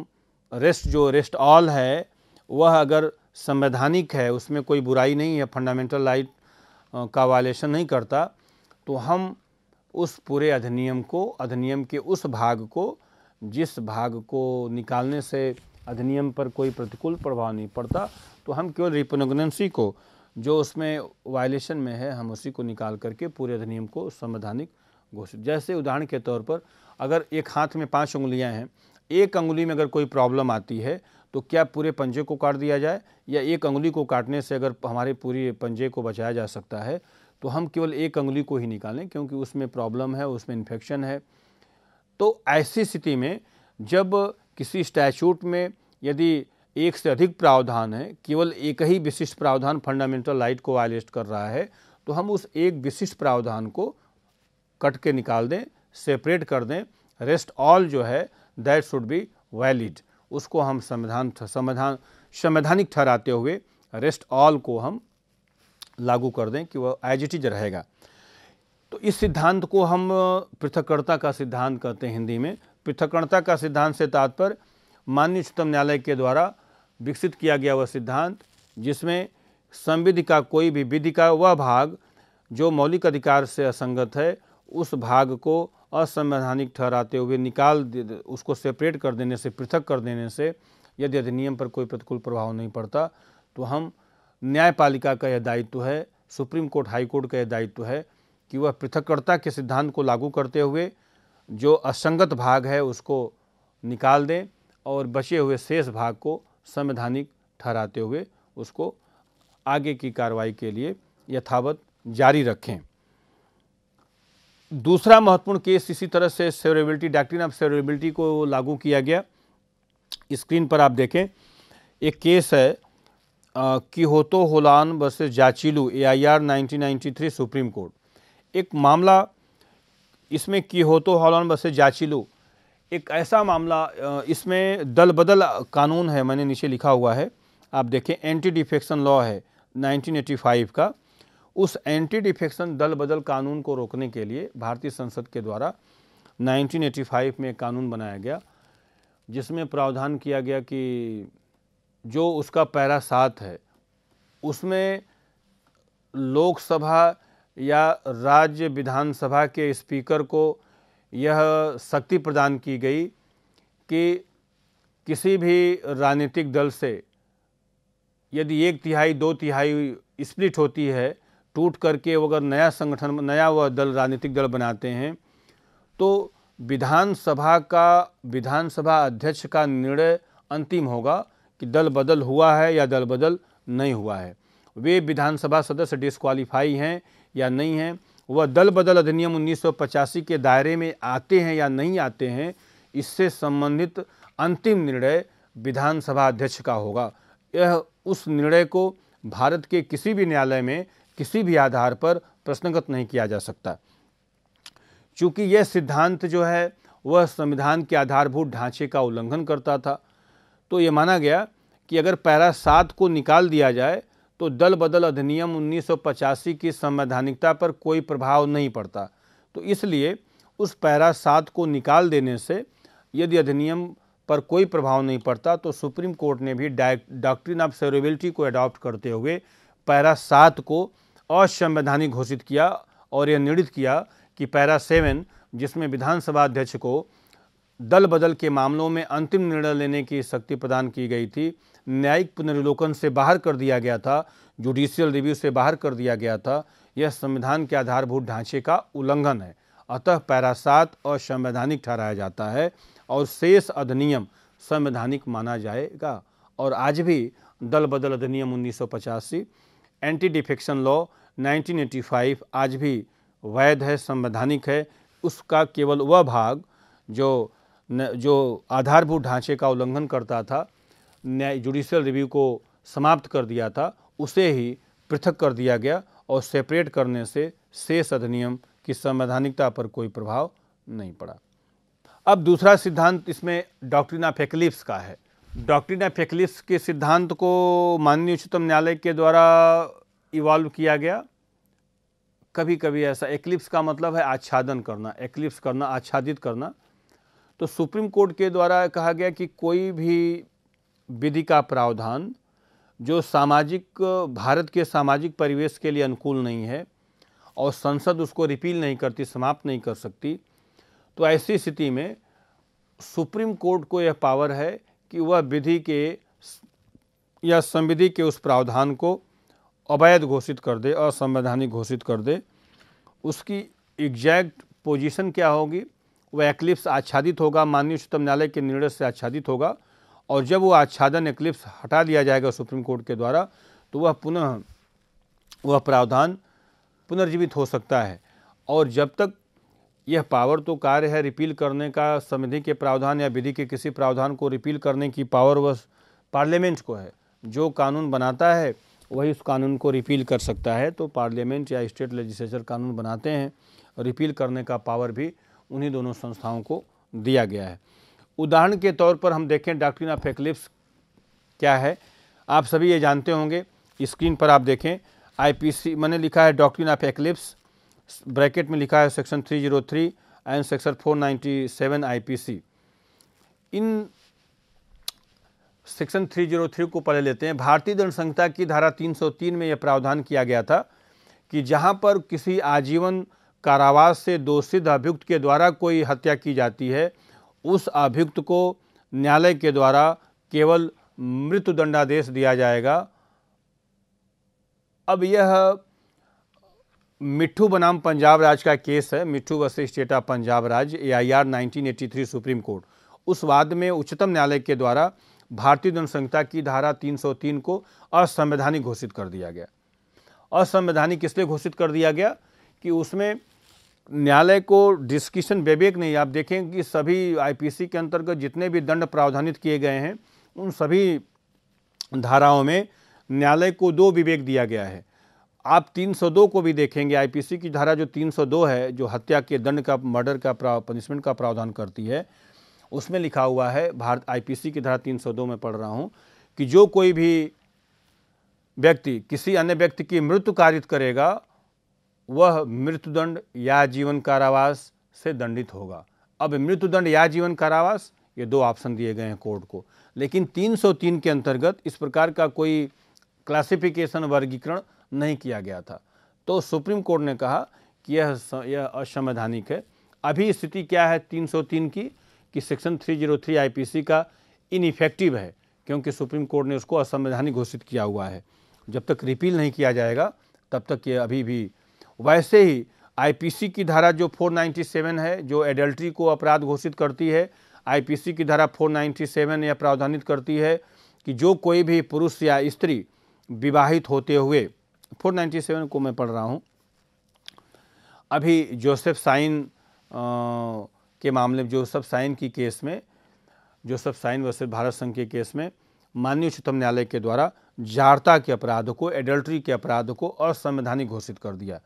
रेस्ट जो रेस्ट ऑल है वह अगर संवैधानिक है उसमें कोई बुराई नहीं है फंडामेंटल राइट का वायलेशन नहीं करता तो हम उस पूरे अधिनियम को अधिनियम के उस भाग को जिस भाग को निकालने से अधिनियम पर कोई प्रतिकूल प्रभाव नहीं पड़ता तो हम केवल रिपोग्नेंसी को जो उसमें वायलेशन में है हम उसी को निकाल करके पूरे अधिनियम को संवैधानिक घोषित जैसे उदाहरण के तौर पर अगर एक हाथ में पाँच उंगलियाँ हैं एक उंगुली में अगर कोई प्रॉब्लम आती है तो क्या पूरे पंजे को काट दिया जाए या एक उंगुली को काटने से अगर हमारे पूरे पंजे को बचाया जा सकता है तो हम केवल एक उंगुली को ही निकालें क्योंकि उसमें प्रॉब्लम है उसमें इन्फेक्शन है तो ऐसी स्थिति में जब किसी स्टैचूट में यदि एक से अधिक प्रावधान है केवल एक ही विशिष्ट प्रावधान फंडामेंटल राइट को वायलेट कर रहा है तो हम उस एक विशिष्ट प्रावधान को कट के निकाल दें सेपरेट कर दें रेस्ट ऑल जो है दैट शुड बी वैलिड उसको हम संविधान संविधान संवैधानिक ठहराते हुए रेस्ट ऑल को हम लागू कर दें कि वह एज इट इज रहेगा तो इस सिद्धांत को हम पृथककर्ता का सिद्धांत कहते हैं हिंदी में पृथकणता का सिद्धांत से तात्पर्य माननीय उच्चतम न्यायालय के द्वारा विकसित किया गया वह सिद्धांत जिसमें संविधि का कोई भी विधि का वह भाग जो मौलिक अधिकार से असंगत है उस भाग को असंवैधानिक ठहराते हुए निकाल उसको सेपरेट कर देने से पृथक कर देने से यदि अधिनियम पर कोई प्रतिकूल प्रभाव नहीं पड़ता तो हम न्यायपालिका का यह दायित्व है सुप्रीम कोर्ट हाई कोर्ट का यह दायित्व है कि वह पृथककर्ता के सिद्धांत को लागू करते हुए जो असंगत भाग है उसको निकाल दें और बचे हुए शेष भाग को संवैधानिक ठहराते हुए उसको आगे की कार्रवाई के लिए यथावत जारी रखें दूसरा महत्वपूर्ण केस इसी तरह से सेवरेबिलिटी डॉक्ट्रिन ऑफ सेवरेबिलिटी को लागू किया गया स्क्रीन पर आप देखें एक केस है कि होलान वर्सेज जाचिलू A I R nineteen supreme court एक मामला इसमें की हो तो हॉलॉन बसे लो एक ऐसा मामला इसमें दल बदल कानून है मैंने नीचे लिखा हुआ है आप देखें एंटी डिफेक्शन लॉ है 1985 का उस एंटी डिफेक्शन दल बदल कानून को रोकने के लिए भारतीय संसद के द्वारा 1985 में कानून बनाया गया जिसमें प्रावधान किया गया कि जो उसका पैरा सात है उसमें लोकसभा या राज्य विधानसभा के स्पीकर को यह शक्ति प्रदान की गई कि किसी भी राजनीतिक दल से यदि एक तिहाई दो तिहाई स्प्लिट होती है टूट करके अगर नया संगठन नया वह दल राजनीतिक दल बनाते हैं तो विधानसभा का विधानसभा अध्यक्ष का निर्णय अंतिम होगा कि दल बदल हुआ है या दल बदल नहीं हुआ है वे विधानसभा सदस्य डिस्क्वालीफाई हैं या नहीं हैं वह दल बदल अधिनियम उन्नीस के दायरे में आते हैं या नहीं आते हैं इससे संबंधित अंतिम निर्णय विधानसभा अध्यक्ष का होगा यह उस निर्णय को भारत के किसी भी न्यायालय में किसी भी आधार पर प्रश्नगत नहीं किया जा सकता चूँकि यह सिद्धांत जो है वह संविधान के आधारभूत ढांचे का उल्लंघन करता था तो ये माना गया कि अगर पैरा सात को निकाल दिया जाए तो दल बदल अधिनियम 1985 की संवैधानिकता पर कोई प्रभाव नहीं पड़ता तो इसलिए उस पैरा सात को निकाल देने से यदि अधिनियम पर कोई प्रभाव नहीं पड़ता तो सुप्रीम कोर्ट ने भी डॉक्ट्रिन ऑफ सेरेबिलिटी को अडॉप्ट करते हुए पैरा सात को असंवैधानिक घोषित किया और यह निर्णित किया कि पैरा सेवन जिसमें विधानसभा अध्यक्ष को दल बदल के मामलों में अंतिम निर्णय लेने की शक्ति प्रदान की गई थी न्यायिक पुनर्लोकन से बाहर कर दिया गया था जुडिशियल रिव्यू से बाहर कर दिया गया था यह संविधान के आधारभूत ढांचे का उल्लंघन है अतः पैरासात असंवैधानिक ठहराया जाता है और शेष अधिनियम संवैधानिक माना जाएगा और आज भी दल बदल अधिनियम उन्नीस एंटी डिफेक्शन लॉ 1985 आज भी वैध है संवैधानिक है उसका केवल वह भाग जो न, जो आधारभूत ढांचे का उल्लंघन करता था न्याय जुडिशियल रिव्यू को समाप्त कर दिया था उसे ही पृथक कर दिया गया और सेपरेट करने से शेष अधिनियम की संवैधानिकता पर कोई प्रभाव नहीं पड़ा अब दूसरा सिद्धांत इसमें डॉक्ट्रिना फेकलिप्स का है डॉक्ट्रिना फेकलिप्स के सिद्धांत को माननीय उच्चतम न्यायालय के द्वारा इवॉल्व किया गया कभी कभी ऐसा एक्लिप्स का मतलब है आच्छादन करना एक्लिप्स करना आच्छादित करना तो सुप्रीम कोर्ट के द्वारा कहा गया कि कोई भी विधि का प्रावधान जो सामाजिक भारत के सामाजिक परिवेश के लिए अनुकूल नहीं है और संसद उसको रिपील नहीं करती समाप्त नहीं कर सकती तो ऐसी स्थिति में सुप्रीम कोर्ट को यह पावर है कि वह विधि के या संविधि के उस प्रावधान को अवैध घोषित कर दे असंवैधानिक घोषित कर दे उसकी एग्जैक्ट पोजीशन क्या होगी वह एक्लिप्स आच्छादित होगा माननीय उच्चतम न्यायालय के निर्णय से आच्छादित होगा और जब वो आच्छादन एक्लिप्स हटा दिया जाएगा सुप्रीम कोर्ट के द्वारा तो वह पुनः वह प्रावधान पुनर्जीवित हो सकता है और जब तक यह पावर तो कार्य है रिपील करने का समिति के प्रावधान या विधि के किसी प्रावधान को रिपील करने की पावर वह पार्लियामेंट को है जो कानून बनाता है वही उस कानून को रिपील कर सकता है तो पार्लियामेंट या स्टेट लेजिस्लेचर कानून बनाते हैं रिपील करने का पावर भी उन्हीं दोनों संस्थाओं को दिया गया है उदाहरण के तौर पर हम देखें डॉक्ट्रिन ऑफ एक्लिप्स क्या है आप सभी ये जानते होंगे स्क्रीन पर आप देखें आईपीसी मैंने लिखा है डॉक्ट्रिन ऑफ एक्लिप्स ब्रैकेट में लिखा है section 303 and section four IPC इन सेक्शन 303 को पहले लेते हैं भारतीय दंड संहिता की धारा 303 में यह प्रावधान किया गया था कि जहाँ पर किसी आजीवन कारावास से दोषित अभियुक्त के द्वारा कोई हत्या की जाती है उस अभियुक्त को न्यायालय के द्वारा केवल मृत्यु दंडादेश दिया जाएगा अब यह मिट्ठू बनाम पंजाब राज का केस है Mithu versus state of Punjab राज A I R nineteen supreme court उस वाद में उच्चतम न्यायालय के द्वारा भारतीय दंड संहिता की धारा 303 को असंवैधानिक घोषित कर दिया गया असंवैधानिक इसलिए घोषित कर दिया गया कि उसमें न्यायालय को डिस्कशन विवेक नहीं आप देखें कि सभी आईपीसी के अंतर्गत जितने भी दंड प्रावधानित किए गए हैं उन सभी धाराओं में न्यायालय को दो विवेक दिया गया है आप 302 को भी देखेंगे आईपीसी की धारा जो 302 है जो हत्या के दंड का मर्डर का पनिशमेंट का प्रावधान करती है उसमें लिखा हुआ है भारत आईपीसी की धारा 302 में पढ़ रहा हूँ कि जो कोई भी व्यक्ति किसी अन्य व्यक्ति की मृत्यु कारित करेगा वह मृत्युदंड या जीवन कारावास से दंडित होगा अब मृत्युदंड या जीवन कारावास ये दो ऑप्शन दिए गए हैं कोर्ट को लेकिन 303 के अंतर्गत इस प्रकार का कोई क्लासिफिकेशन वर्गीकरण नहीं किया गया था तो सुप्रीम कोर्ट ने कहा कि यह यह असंवैधानिक है अभी स्थिति क्या है 303 की कि सेक्शन 303 जीरो का इनइफेक्टिव है क्योंकि सुप्रीम कोर्ट ने उसको असंवैधानिक घोषित किया हुआ है जब तक रिपील नहीं किया जाएगा तब तक ये अभी भी वैसे ही आईपीसी की धारा जो 497 है जो एडल्ट्री को अपराध घोषित करती है आईपीसी की धारा 497 यह प्रावधानित करती है कि जो कोई भी पुरुष या स्त्री विवाहित होते हुए 497 को मैं पढ़ रहा हूँ अभी जोसेफ साइन के मामले में जोसेफ साइन की केस में जोसेफ साइन वर्सेस भारत संघ के केस में माननीय उच्चतम न्यायालय के द्वारा जारता के अपराध को एडल्ट्री के अपराध को असंवैधानिक घोषित कर दिया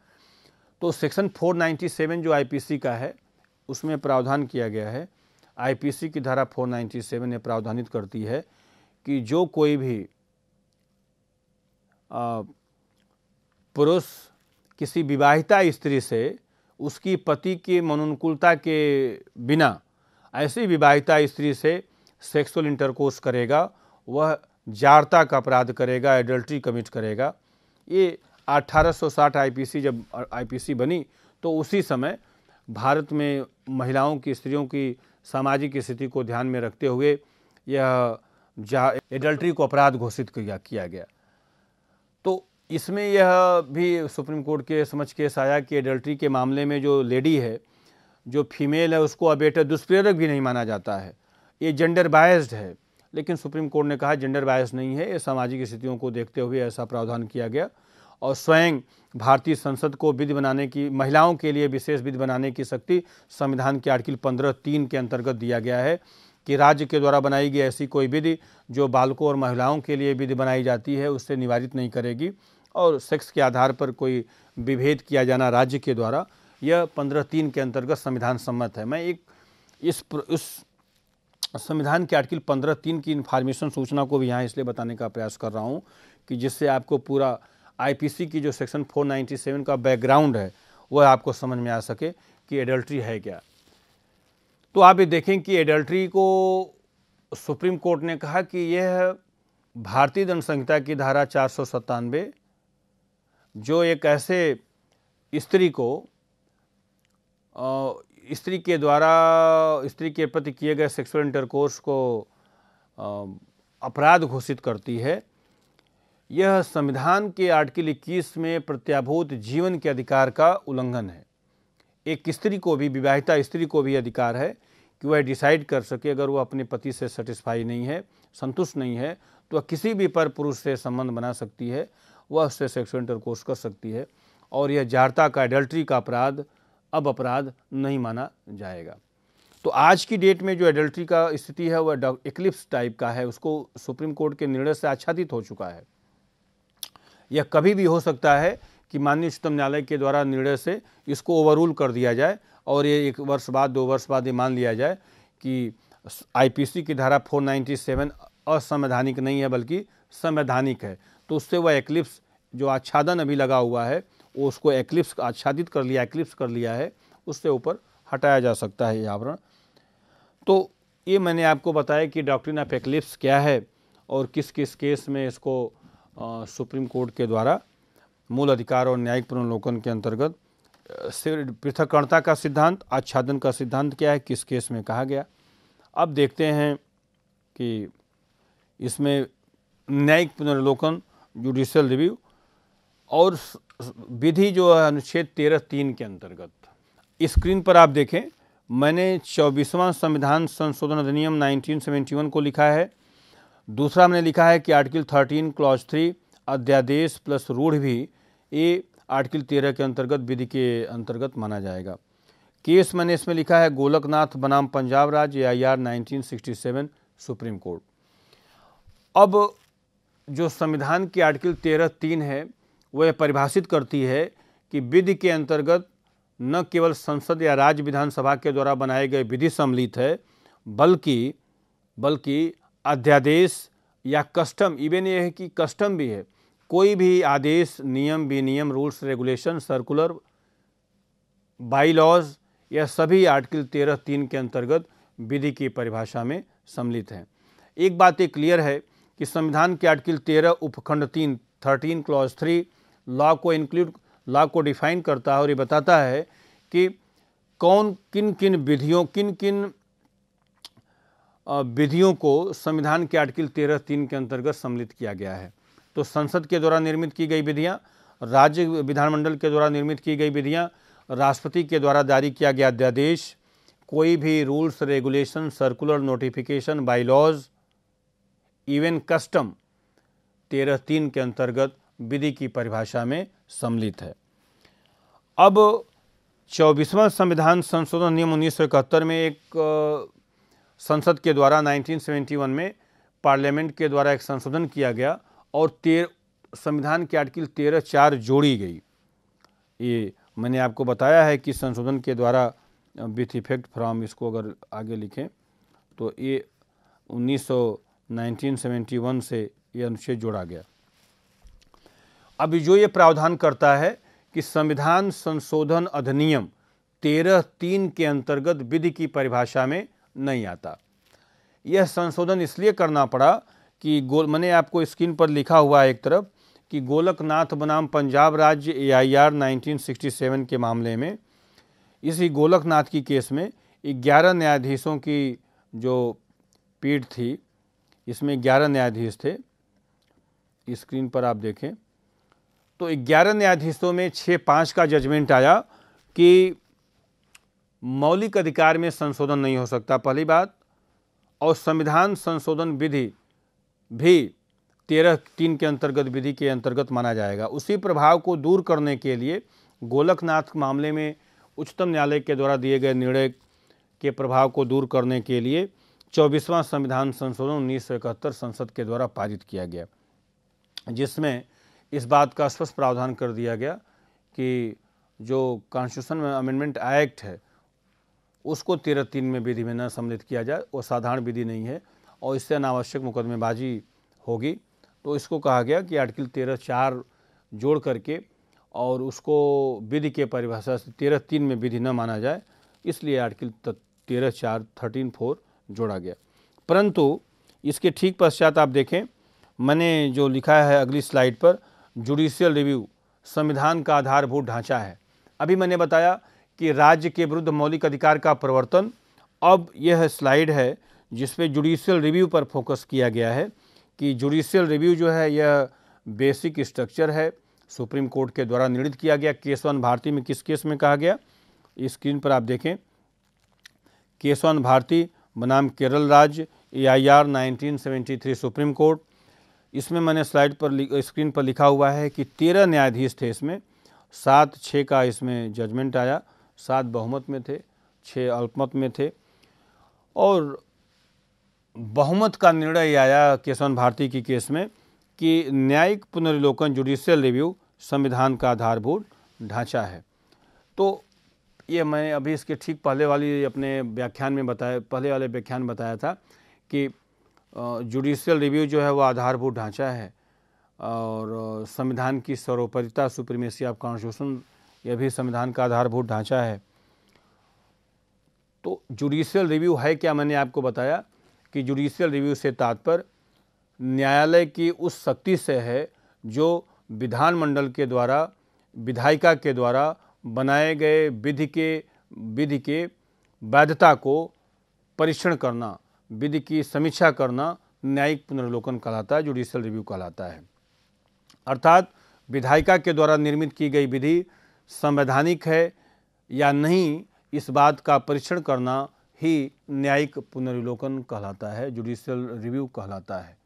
तो सेक्शन 497 जो आईपीसी का है उसमें प्रावधान किया गया है आईपीसी की धारा 497 सेवन प्रावधानित करती है कि जो कोई भी पुरुष किसी विवाहिता स्त्री से उसकी पति के मनोनुकूलता के बिना ऐसी विवाहिता स्त्री से सेक्सुअल इंटरकोर्स करेगा वह जारता का अपराध करेगा एडल्ट्री कमिट करेगा ये 1860 आईपीसी जब आईपीसी बनी तो उसी समय भारत में महिलाओं की स्त्रियों की सामाजिक स्थिति को ध्यान में रखते हुए यह जा एडल्ट्री को अपराध घोषित किया किया गया तो इसमें यह भी सुप्रीम कोर्ट के समझ केस आया कि एडल्ट्री के मामले में जो लेडी है जो फीमेल है उसको अबेटर दुष्प्रेरक भी नहीं माना जाता है ये जेंडर बायस्ड है लेकिन सुप्रीम कोर्ट ने कहा जेंडर बायस नहीं है ये सामाजिक स्थितियों को देखते हुए ऐसा प्रावधान किया गया और स्वयं भारतीय संसद को विधि बनाने की महिलाओं के लिए विशेष विधि बनाने की शक्ति संविधान के आर्टिकल पंद्रह तीन के अंतर्गत दिया गया है कि राज्य के द्वारा बनाई गई ऐसी कोई विधि जो बालकों और महिलाओं के लिए विधि बनाई जाती है उससे निवारित नहीं करेगी और सेक्स के आधार पर कोई विभेद किया जाना राज्य के द्वारा यह पंद्रह तीन के अंतर्गत संविधान सम्मत है मैं एक इस उस संविधान के आर्टिकल पंद्रह तीन की इन्फॉर्मेशन सूचना को भी यहाँ इसलिए बताने का प्रयास कर रहा हूँ कि जिससे आपको पूरा आईपीसी की जो सेक्शन 497 का बैकग्राउंड है वह आपको समझ में आ सके कि एडल्ट्री है क्या तो आप ये देखें कि एडल्ट्री को सुप्रीम कोर्ट ने कहा कि यह भारतीय दंड संहिता की धारा चार जो एक ऐसे स्त्री को स्त्री के द्वारा स्त्री के प्रति किए गए सेक्सुअल इंटरकोर्स को अपराध घोषित करती है यह संविधान के आर्टिकल इक्कीस में प्रत्याभूत जीवन के अधिकार का उल्लंघन है एक स्त्री को भी विवाहिता स्त्री को भी अधिकार है कि वह डिसाइड कर सके अगर वह अपने पति से सेटिस्फाई नहीं है संतुष्ट नहीं है तो वह किसी भी पर पुरुष से संबंध बना सकती है वह उससे सेक्सुअल इंटरकोर्स कर सकती है और यह जारता का एडल्ट्री का अपराध अब अपराध नहीं माना जाएगा तो आज की डेट में जो एडल्ट्री का स्थिति है वह इक्लिप्स टाइप का है उसको सुप्रीम कोर्ट के निर्णय से आच्छादित हो चुका है यह कभी भी हो सकता है कि माननीय उच्चतम न्यायालय के द्वारा निर्णय से इसको ओवरूल कर दिया जाए और ये एक वर्ष बाद दो वर्ष बाद ये मान लिया जाए कि आईपीसी की धारा 497 असंवैधानिक नहीं है बल्कि संवैधानिक है तो उससे वह एक्लिप्स जो आच्छादन अभी लगा हुआ है वो उसको एक्लिप्स आच्छादित कर लिया एक्लिप्स कर लिया है उससे ऊपर हटाया जा सकता है आवरण तो ये मैंने आपको बताया कि डॉक्ट्रिन ऑफ एक्लिप्स क्या है और किस किस केस में इसको सुप्रीम कोर्ट के द्वारा मूल अधिकार और न्यायिक पुनर्लोकन के अंतर्गत पृथककरणता का सिद्धांत आच्छादन का सिद्धांत क्या है किस केस में कहा गया अब देखते हैं कि इसमें न्यायिक पुनर्लोकन जुडिशियल रिव्यू और विधि जो है अनुच्छेद तेरह तीन के अंतर्गत स्क्रीन पर आप देखें मैंने चौबीसवां संविधान संशोधन अधिनियम 1971 को लिखा है दूसरा हमने लिखा है कि आर्टिकल थर्टीन क्लॉज थ्री अध्यादेश प्लस रूढ़ भी ये आर्टिकल तेरह के अंतर्गत विधि के अंतर्गत माना जाएगा केस मैंने इसमें लिखा है गोलकनाथ बनाम पंजाब राज्य I R nineteen supreme court अब जो संविधान की आर्टिकल तेरह तीन है वह परिभाषित करती है कि विधि के अंतर्गत न केवल संसद या राज्य विधानसभा के द्वारा बनाए गए विधि सम्मिलित है बल्कि बल्कि अध्यादेश या कस्टम इवन ये है कि कस्टम भी है कोई भी आदेश नियम विनियम rules regulation circular bylaws यह सभी आर्टिकल तेरह तीन के अंतर्गत विधि की परिभाषा में सम्मिलित हैं एक बात ये क्लियर है कि संविधान के आर्टिकल तेरह उपखंड तीन थर्टीन क्लॉज थ्री लॉ को इंक्लूड लॉ को डिफाइन करता है और ये बताता है कि कौन किन किन विधियों किन किन विधियों को संविधान के आर्टिकल तेरह तीन के अंतर्गत सम्मिलित किया गया है तो संसद के द्वारा निर्मित की गई विधियाँ राज्य विधानमंडल के द्वारा निर्मित की गई विधियाँ राष्ट्रपति के द्वारा जारी किया गया अध्यादेश कोई भी rules regulation circular notification bylaws even custom तेरह तीन के अंतर्गत विधि की परिभाषा में सम्मिलित है अब चौबीसवां संविधान संशोधन नियम उन्नीस में एक संसद के द्वारा 1971 में पार्लियामेंट के द्वारा एक संशोधन किया गया और तेरह संविधान के आर्टिकल तेरह चार जोड़ी गई ये मैंने आपको बताया है कि संशोधन के द्वारा विथ इफेक्ट फ्रॉम इसको अगर आगे लिखें तो ये उन्नीस सौ 1971 से ये अनुच्छेद जोड़ा गया अभी जो ये प्रावधान करता है कि संविधान संशोधन अधिनियम तेरह तीन के अंतर्गत विधि की परिभाषा में नहीं आता यह संशोधन इसलिए करना पड़ा कि गोल मैंने आपको स्क्रीन पर लिखा हुआ है एक तरफ कि गोलकनाथ बनाम पंजाब राज्य ए 1967 के मामले में इसी गोलकनाथ की केस में 11 न्यायाधीशों की जो पीठ थी इसमें 11 न्यायाधीश थे स्क्रीन पर आप देखें तो 11 न्यायाधीशों में छः पाँच का जजमेंट आया कि मौलिक अधिकार में संशोधन नहीं हो सकता पहली बात और संविधान संशोधन विधि भी तेरह तीन के अंतर्गत विधि के अंतर्गत माना जाएगा उसी प्रभाव को दूर करने के लिए गोलकनाथ मामले में उच्चतम न्यायालय के द्वारा दिए गए निर्णय के प्रभाव को दूर करने के लिए चौबीसवां संविधान संशोधन उन्नीस संसद के द्वारा पारित किया गया जिसमें इस बात का स्पष्ट प्रावधान कर दिया गया कि जो कॉन्स्टिट्यूशन अमेंडमेंट एक्ट है उसको तेरह तीन में विधि में न सम्मिलित किया जाए वो साधारण विधि नहीं है और इससे अनावश्यक मुकदमेबाजी होगी तो इसको कहा गया कि आर्टिकल तेरह चार जोड़ करके और उसको विधि के परिभाषा से तेरह तीन में विधि न माना जाए इसलिए आर्टिकल तेरह चार थर्टीन फोर जोड़ा गया परंतु इसके ठीक पश्चात आप देखें मैंने जो लिखा है अगली स्लाइड पर जुडिशियल रिव्यू संविधान का आधारभूत ढांचा है अभी मैंने बताया कि राज्य के विरुद्ध मौलिक अधिकार का प्रवर्तन अब यह स्लाइड है जिसमें जुडिशियल रिव्यू पर फोकस किया गया है कि जुडिशियल रिव्यू जो है यह बेसिक स्ट्रक्चर है सुप्रीम कोर्ट के द्वारा निर्णित किया गया केसवान भारती में किस केस में कहा गया स्क्रीन पर आप देखें केसवान भारती बनाम केरल राज्य A I R nineteen seventy three supreme court इसमें मैंने स्लाइड पर स्क्रीन पर लिखा हुआ है कि तेरह न्यायाधीश थे इसमें सात छः का इसमें जजमेंट आया सात बहुमत में थे छः अल्पमत में थे और बहुमत का निर्णय आया केशवन भारती की केस में कि न्यायिक पुनर्लोकन जुडिशियल रिव्यू संविधान का आधारभूत ढांचा है तो ये मैंने अभी इसके ठीक पहले वाली अपने व्याख्यान में बताया पहले वाले व्याख्यान बताया था कि जुडिशियल रिव्यू जो है वो आधारभूत ढांचा है और संविधान की सर्वोपरिता सुप्रीमेसी ऑफ कॉन्स्टिट्यूशन यह भी संविधान का आधारभूत ढांचा है तो जुडिशियल रिव्यू है क्या मैंने आपको बताया कि जुडिशियल रिव्यू से तात्पर्य न्यायालय की उस शक्ति से है जो विधानमंडल के द्वारा विधायिका के द्वारा बनाए गए विधि के विधि के वैधता को परीक्षण करना विधि की समीक्षा करना न्यायिक पुनर्लोकन कहलाता है जुडिशियल रिव्यू कहलाता है अर्थात विधायिका के द्वारा निर्मित की गई विधि संवैधानिक है या नहीं इस बात का परीक्षण करना ही न्यायिक पुनर्विलोकन कहलाता है जुडिशियल रिव्यू कहलाता है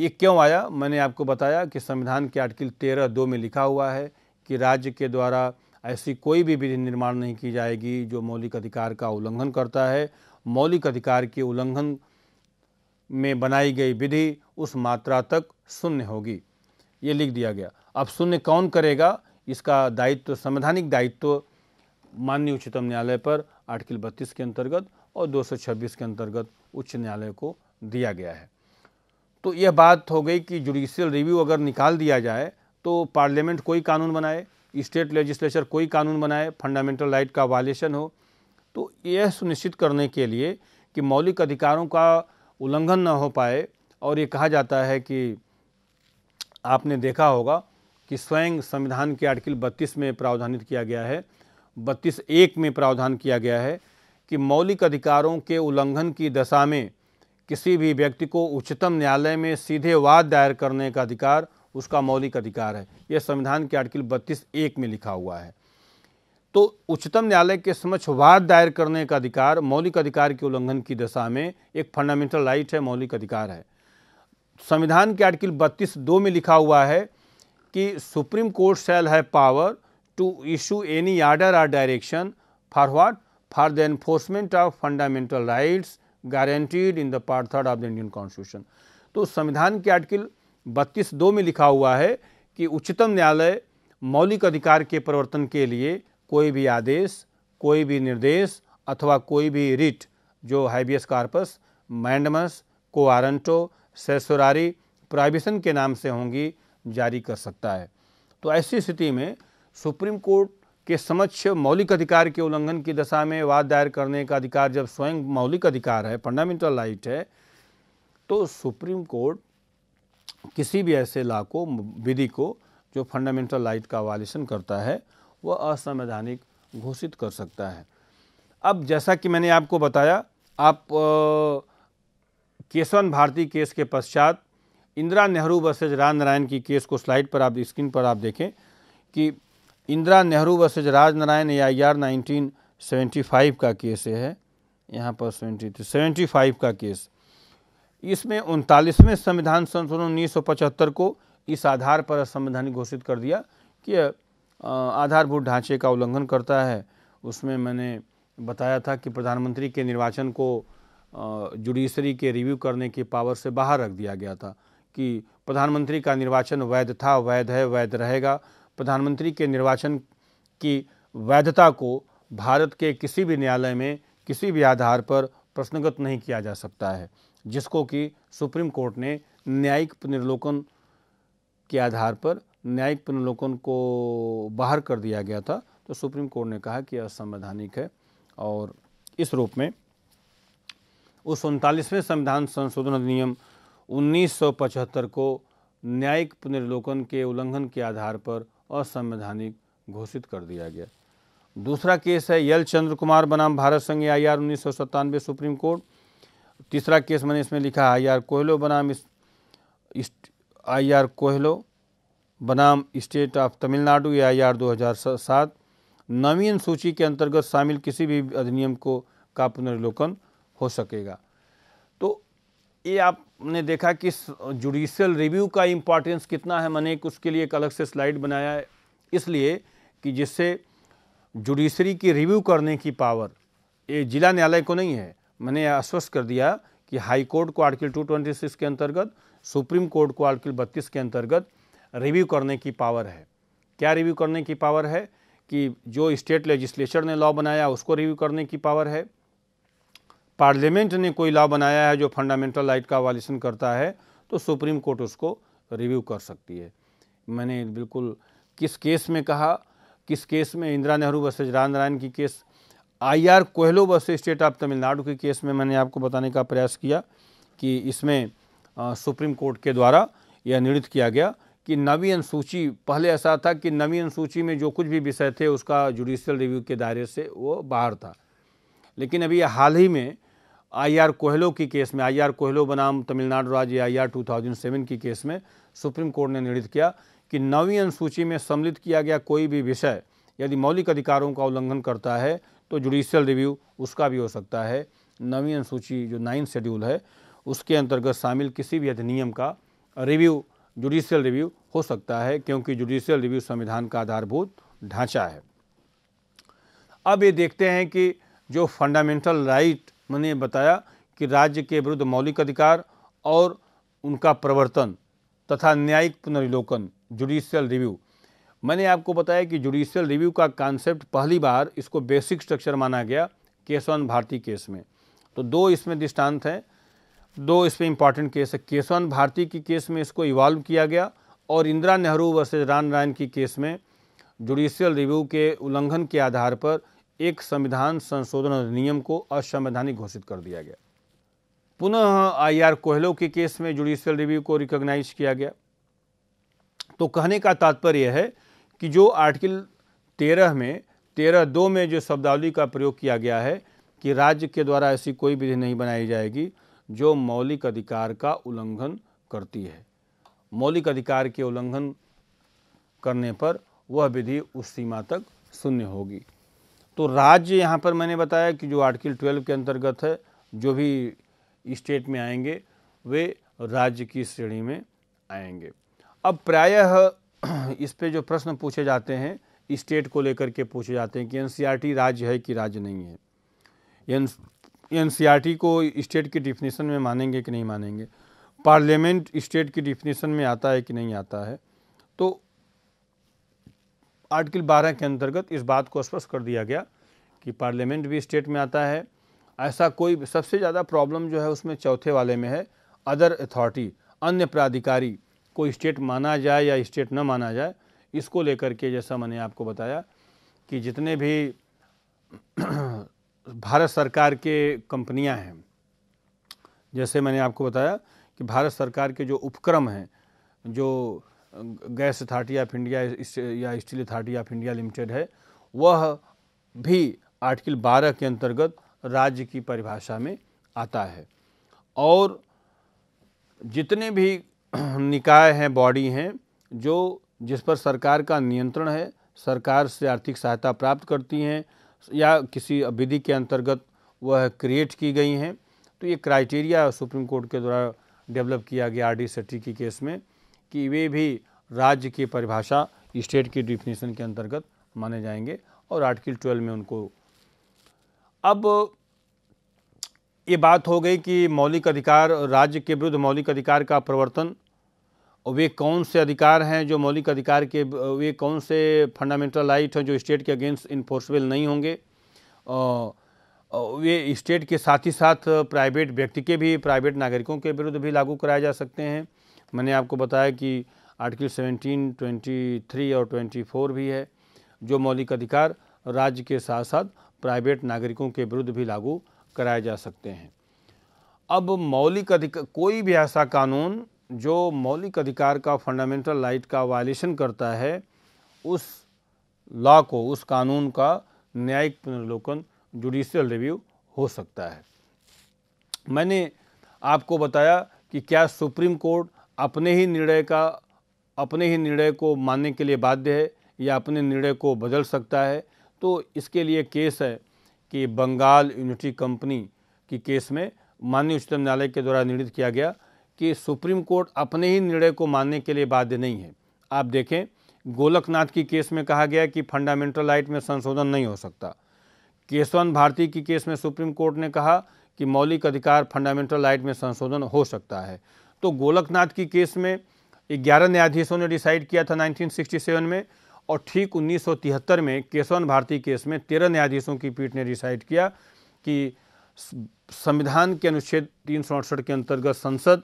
ये क्यों आया मैंने आपको बताया कि संविधान के आर्टिकल तेरह दो में लिखा हुआ है कि राज्य के द्वारा ऐसी कोई भी विधि निर्माण नहीं की जाएगी जो मौलिक अधिकार का उल्लंघन करता है मौलिक अधिकार के उल्लंघन में बनाई गई विधि उस मात्रा तक शून्य होगी ये लिख दिया गया अब शून्य कौन करेगा इसका दायित्व संवैधानिक दायित्व माननीय उच्चतम न्यायालय पर आर्टिकल बत्तीस के अंतर्गत और 226 के अंतर्गत उच्च न्यायालय को दिया गया है तो यह बात हो गई कि जुडिशियल रिव्यू अगर निकाल दिया जाए तो पार्लियामेंट कोई कानून बनाए स्टेट लेजिस्लेचर कोई कानून बनाए फंडामेंटल राइट का वायलेशन हो तो यह सुनिश्चित करने के लिए कि मौलिक अधिकारों का उल्लंघन न हो पाए और ये कहा जाता है कि आपने देखा होगा कि स्वयं संविधान के आर्टिकल 32 में प्रावधानित किया गया है बत्तीस एक में प्रावधान किया गया है कि मौलिक अधिकारों के उल्लंघन की दशा में किसी भी व्यक्ति को उच्चतम न्यायालय में सीधे वाद दायर करने का अधिकार उसका मौलिक अधिकार है यह संविधान के आर्टिकल बत्तीस एक में लिखा हुआ है तो उच्चतम न्यायालय के समक्ष वाद दायर करने का अधिकार मौलिक अधिकार के उल्लंघन की दशा में एक फंडामेंटल राइट है मौलिक अधिकार है संविधान के आर्टिकल बत्तीस दो में लिखा हुआ है कि सुप्रीम कोर्ट सेल है power to issue any order or direction for what for the enforcement of fundamental rights guaranteed in the part third of the Indian constitution तो संविधान के आर्टिकल बत्तीस दो में लिखा हुआ है कि उच्चतम न्यायालय मौलिक अधिकार के प्रवर्तन के लिए कोई भी आदेश कोई भी निर्देश अथवा कोई भी रिट जो habeas corpus mandamus quo warranto certiorari prohibition के नाम से होंगी जारी कर सकता है तो ऐसी स्थिति में सुप्रीम कोर्ट के समक्ष मौलिक अधिकार के उल्लंघन की दशा में वाद दायर करने का अधिकार जब स्वयं मौलिक अधिकार है फंडामेंटल राइट है तो सुप्रीम कोर्ट किसी भी ऐसे ला को विधि को जो फंडामेंटल राइट का वायलेशन करता है वह असंवैधानिक घोषित कर सकता है अब जैसा कि मैंने आपको बताया आप केशवन भारती केस के पश्चात इंदिरा नेहरू वर्सेज राज नारायण की केस को स्लाइड पर आप स्क्रीन पर आप देखें कि Indira Nehru versus Raj Narain A I R nineteen seventy five का केस है यहाँ पर सेवेंटी थ्री तो सेवेंटी फाइव का केस इसमें उनतालीसवें संविधान संशोधन उन्नीस सौ पचहत्तर को इस आधार पर संविधान घोषित कर दिया कि आधारभूत ढांचे का उल्लंघन करता है उसमें मैंने बताया था कि प्रधानमंत्री के निर्वाचन को जुडिशरी के रिव्यू करने की पावर से बाहर रख दिया गया था कि प्रधानमंत्री का निर्वाचन वैध था वैध है वैध रहेगा प्रधानमंत्री के निर्वाचन की वैधता को भारत के किसी भी न्यायालय में किसी भी आधार पर प्रश्नगत नहीं किया जा सकता है जिसको कि सुप्रीम कोर्ट ने न्यायिक पुनर्लोकन के आधार पर न्यायिक पुनर्लोकन को बाहर कर दिया गया था तो सुप्रीम कोर्ट ने कहा कि असंवैधानिक है और इस रूप में उस उनतालीसवें संविधान संशोधन अधिनियम 1975 को न्यायिक पुनर्लोकन के उल्लंघन के आधार पर असंवैधानिक घोषित कर दिया गया दूसरा केस है यल चंद्र कुमार बनाम भारत संघ आई आर उन्नीस सुप्रीम कोर्ट तीसरा केस मैंने इसमें लिखा आई आर कोहलो बनाम आई आर कोहलो बनाम स्टेट ऑफ तमिलनाडु या आई आर दो नवीन सूची के अंतर्गत शामिल किसी भी अधिनियम को का पुनर्लोकन हो सकेगा ये आपने देखा कि जुडिशल रिव्यू का इम्पॉर्टेंस कितना है मैंने एक उसके लिए एक अलग से स्लाइड बनाया है इसलिए कि जिससे जुडिशरी की रिव्यू करने की पावर ये जिला न्यायालय को नहीं है मैंने आश्वस्त कर दिया कि हाई कोर्ट को आर्टिकल 226 के अंतर्गत सुप्रीम कोर्ट को आर्टिकल 32 के अंतर्गत रिव्यू करने की पावर है क्या रिव्यू करने की पावर है कि जो स्टेट लेजिस्लेचर ने लॉ बनाया उसको रिव्यू करने की पावर है पार्लियामेंट ने कोई लॉ बनाया है जो फंडामेंटल राइट का वायलेशन करता है तो सुप्रीम कोर्ट उसको रिव्यू कर सकती है मैंने बिल्कुल किस केस में कहा किस केस में इंदिरा नेहरू वर्सेज राम नारायण की case I R Coelho versus state of Tamil Nadu के केस में मैंने आपको बताने का प्रयास किया कि इसमें आ, सुप्रीम कोर्ट के द्वारा यह निर्णित किया गया कि नवी अनुसूची पहले ऐसा था कि नवी अनुसूची में जो कुछ भी विषय थे उसका जुडिशियल रिव्यू के दायरे से वो बाहर था लेकिन अभी हाल ही में आईआर कोहलो की केस में आईआर कोहलो बनाम तमिलनाडु राज्य आईआर 2007 की केस में सुप्रीम कोर्ट ने निर्णित किया कि नवीं अनुसूची में सम्मिलित किया गया कोई भी विषय यदि मौलिक अधिकारों का उल्लंघन करता है तो जुडिशियल रिव्यू उसका भी हो सकता है नवी अनुसूची जो नाइन्थ शेड्यूल है उसके अंतर्गत शामिल किसी भी अधिनियम का रिव्यू जुडिशियल रिव्यू हो सकता है क्योंकि जुडिशियल रिव्यू संविधान का आधारभूत ढांचा है अब ये देखते हैं कि जो फंडामेंटल राइट मैंने बताया कि राज्य के विरुद्ध मौलिक अधिकार और उनका प्रवर्तन तथा न्यायिक पुनर्विलोकन जुडिशियल रिव्यू मैंने आपको बताया कि जुडिशियल रिव्यू का कॉन्सेप्ट पहली बार इसको बेसिक स्ट्रक्चर माना गया केशवान भारती केस में तो दो इसमें दृष्टांत हैं दो इसमें इम्पॉर्टेंट केस है केशवान भारती की केस में इसको इवॉल्व किया गया और इंदिरा नेहरू वर्सेज राम नारायण की केस में जुडिशियल रिव्यू के उल्लंघन के आधार पर एक संविधान संशोधन अधिनियम को असंवैधानिक घोषित कर दिया गया पुनः आई आर कोहलो के केस में जुडिशियल रिव्यू को रिकॉग्नाइज किया गया तो कहने का तात्पर्य है कि जो आर्टिकल तेरह में तेरह दो में जो शब्दावली का प्रयोग किया गया है कि राज्य के द्वारा ऐसी कोई विधि नहीं बनाई जाएगी जो मौलिक अधिकार का उल्लंघन करती है मौलिक अधिकार के उल्लंघन करने पर वह विधि उस सीमा तक शून्य होगी तो राज्य यहाँ पर मैंने बताया कि जो आर्टिकल ट्वेल्व के अंतर्गत है जो भी स्टेट में आएंगे वे राज्य की श्रेणी में आएंगे अब प्रायः इस पे जो प्रश्न पूछे जाते हैं स्टेट को लेकर के पूछे जाते हैं कि एनसीईआरटी राज्य है कि राज्य नहीं है एन को स्टेट की डिफिनेशन में मानेंगे कि नहीं मानेंगे पार्लियामेंट स्टेट की डिफिनेशन में आता है कि नहीं आता है तो आर्टिकल 12 के अंतर्गत इस बात को स्पष्ट कर दिया गया कि पार्लियामेंट भी स्टेट में आता है ऐसा कोई सबसे ज़्यादा प्रॉब्लम जो है उसमें चौथे वाले में है अदर अथॉरिटी अन्य प्राधिकारी को स्टेट माना जाए या स्टेट न माना जाए इसको लेकर के जैसा मैंने आपको बताया कि जितने भी भारत सरकार के कंपनियां हैं जैसे मैंने आपको बताया कि भारत सरकार के जो उपक्रम हैं जो गैस अथॉरिटी ऑफ इंडिया या steel authority of India limited है वह भी आर्टिकल 12 के अंतर्गत राज्य की परिभाषा में आता है और जितने भी निकाय हैं बॉडी हैं जो जिस पर सरकार का नियंत्रण है सरकार से आर्थिक सहायता प्राप्त करती हैं या किसी विधि के अंतर्गत वह क्रिएट की गई हैं तो ये क्राइटेरिया सुप्रीम कोर्ट के द्वारा डेवलप किया गया आर डी सेट्टी की केस में कि वे भी राज्य की परिभाषा स्टेट की डिफिनेशन के अंतर्गत माने जाएंगे और आर्टिकल ट्वेल्व में उनको अब ये बात हो गई कि मौलिक अधिकार राज्य के विरुद्ध मौलिक अधिकार का प्रवर्तन वे कौन से अधिकार हैं जो मौलिक अधिकार के वे कौन से फंडामेंटल राइट हैं जो स्टेट के अगेंस्ट इन्फोर्सबल नहीं होंगे वे स्टेट के साथ ही साथ प्राइवेट व्यक्ति के भी प्राइवेट नागरिकों के विरुद्ध भी लागू कराए जा सकते हैं मैंने आपको बताया कि आर्टिकल 17, 23 और 24 भी है जो मौलिक अधिकार राज्य के साथ साथ प्राइवेट नागरिकों के विरुद्ध भी लागू कराए जा सकते हैं अब मौलिक अधिकार कोई भी ऐसा कानून जो मौलिक अधिकार का फंडामेंटल राइट का वायलेशन करता है उस लॉ को उस कानून का न्यायिक पुनर्लोकन जुडिशियल रिव्यू हो सकता है मैंने आपको बताया कि क्या सुप्रीम कोर्ट अपने ही निर्णय का अपने ही निर्णय को मानने के लिए बाध्य है या अपने निर्णय को बदल सकता है तो इसके लिए केस है कि बंगाल यूनिटी कंपनी की केस में माननीय उच्चतम न्यायालय के द्वारा निर्णित किया गया कि सुप्रीम कोर्ट अपने ही निर्णय को मानने के लिए बाध्य नहीं है आप देखें गोलकनाथ की केस में कहा गया कि फंडामेंटल राइट में संशोधन नहीं हो सकता केशवन भारती की केस में सुप्रीम कोर्ट ने कहा कि मौलिक अधिकार फंडामेंटल राइट में संशोधन हो सकता है तो गोलकनाथ की केस में ग्यारह न्यायाधीशों ने डिसाइड किया था 1967 में और ठीक 1973 में केशवन भारती केस में तेरह न्यायाधीशों की पीठ ने डिसाइड किया कि संविधान के अनुच्छेद तीन के अंतर्गत संसद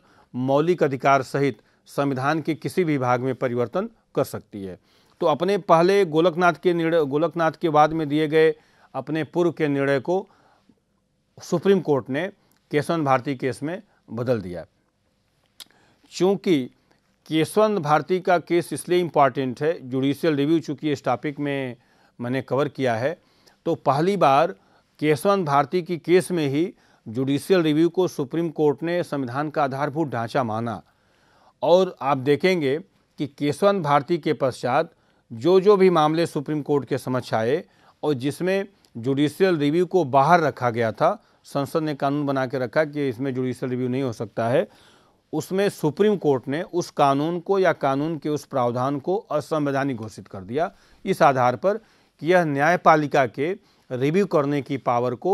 मौलिक अधिकार सहित संविधान के किसी भी भाग में परिवर्तन कर सकती है तो अपने पहले गोलकनाथ के निर्णय गोलकनाथ के बाद में दिए गए अपने पूर्व के निर्णय को सुप्रीम कोर्ट ने केशवन भारती केस में बदल दिया चूँकि केशवंत भारती का केस इसलिए इम्पॉर्टेंट है जुडिशियल रिव्यू चूँकि इस टॉपिक में मैंने कवर किया है तो पहली बार केशवंत भारती की केस में ही जुडिशियल रिव्यू को सुप्रीम कोर्ट ने संविधान का आधारभूत ढांचा माना और आप देखेंगे कि केशवंत भारती के पश्चात जो जो भी मामले सुप्रीम कोर्ट के समक्ष आए और जिसमें जुडिशियल रिव्यू को बाहर रखा गया था संसद ने कानून बना के रखा कि इसमें जुडिशियल रिव्यू नहीं हो सकता है उसमें सुप्रीम कोर्ट ने उस कानून को या कानून के उस प्रावधान को असंवैधानिक घोषित कर दिया इस आधार पर कि यह न्यायपालिका के रिव्यू करने की पावर को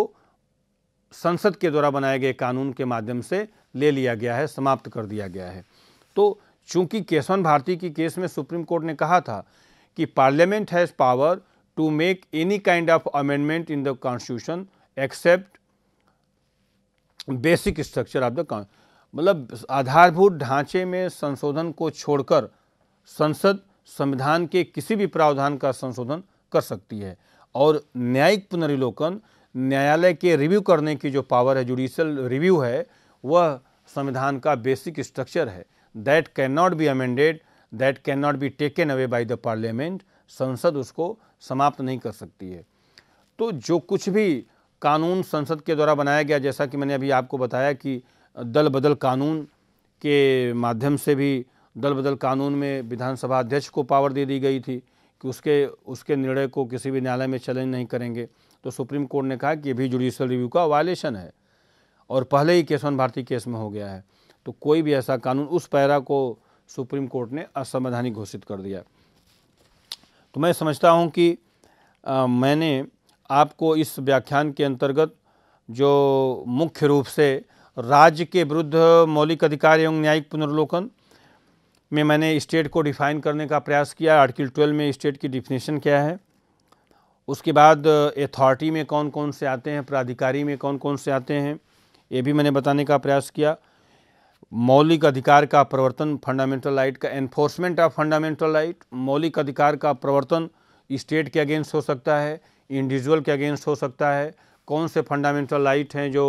संसद के द्वारा बनाए गए कानून के माध्यम से ले लिया गया है समाप्त कर दिया गया है तो चूंकि केशवन भारती की केस में सुप्रीम कोर्ट ने कहा था कि parliament has power to make any kind of amendment in the constitution except basic structure of the मतलब आधारभूत ढांचे में संशोधन को छोड़कर संसद संविधान के किसी भी प्रावधान का संशोधन कर सकती है और न्यायिक पुनर्विलोकन न्यायालय के रिव्यू करने की जो पावर है जुडिशल रिव्यू है वह संविधान का बेसिक स्ट्रक्चर है that cannot be amended that cannot be taken away by the parliament संसद उसको समाप्त नहीं कर सकती है तो जो कुछ भी कानून संसद के द्वारा बनाया गया जैसा कि मैंने अभी आपको बताया कि दल बदल कानून के माध्यम से भी दल बदल कानून में विधानसभा अध्यक्ष को पावर दे दी गई थी कि उसके उसके निर्णय को किसी भी न्यायालय में चैलेंज नहीं करेंगे तो सुप्रीम कोर्ट ने कहा कि भी जुडिशल रिव्यू का वायलेशन है और पहले ही केशवन भारती केस में हो गया है तो कोई भी ऐसा कानून उस पैरा को सुप्रीम कोर्ट ने असंवैधानिक घोषित कर दिया तो मैं समझता हूँ कि आ, मैंने आपको इस व्याख्यान के अंतर्गत जो मुख्य रूप से राज्य के विरुद्ध मौलिक अधिकार एवं न्यायिक पुनर्लोकन में मैंने स्टेट को डिफाइन करने का प्रयास किया आर्टिकल ट्वेल्व में स्टेट की डिफिनेशन क्या है उसके बाद अथॉरिटी में कौन कौन से आते हैं प्राधिकारी में कौन कौन से आते हैं ये भी मैंने बताने का प्रयास किया मौलिक अधिकार का प्रवर्तन फंडामेंटल राइट का एनफोर्समेंट ऑफ फंडामेंटल राइट मौलिक अधिकार का प्रवर्तन स्टेट के अगेंस्ट हो सकता है इंडिविजुअल के अगेंस्ट हो सकता है कौन से फंडामेंटल राइट हैं जो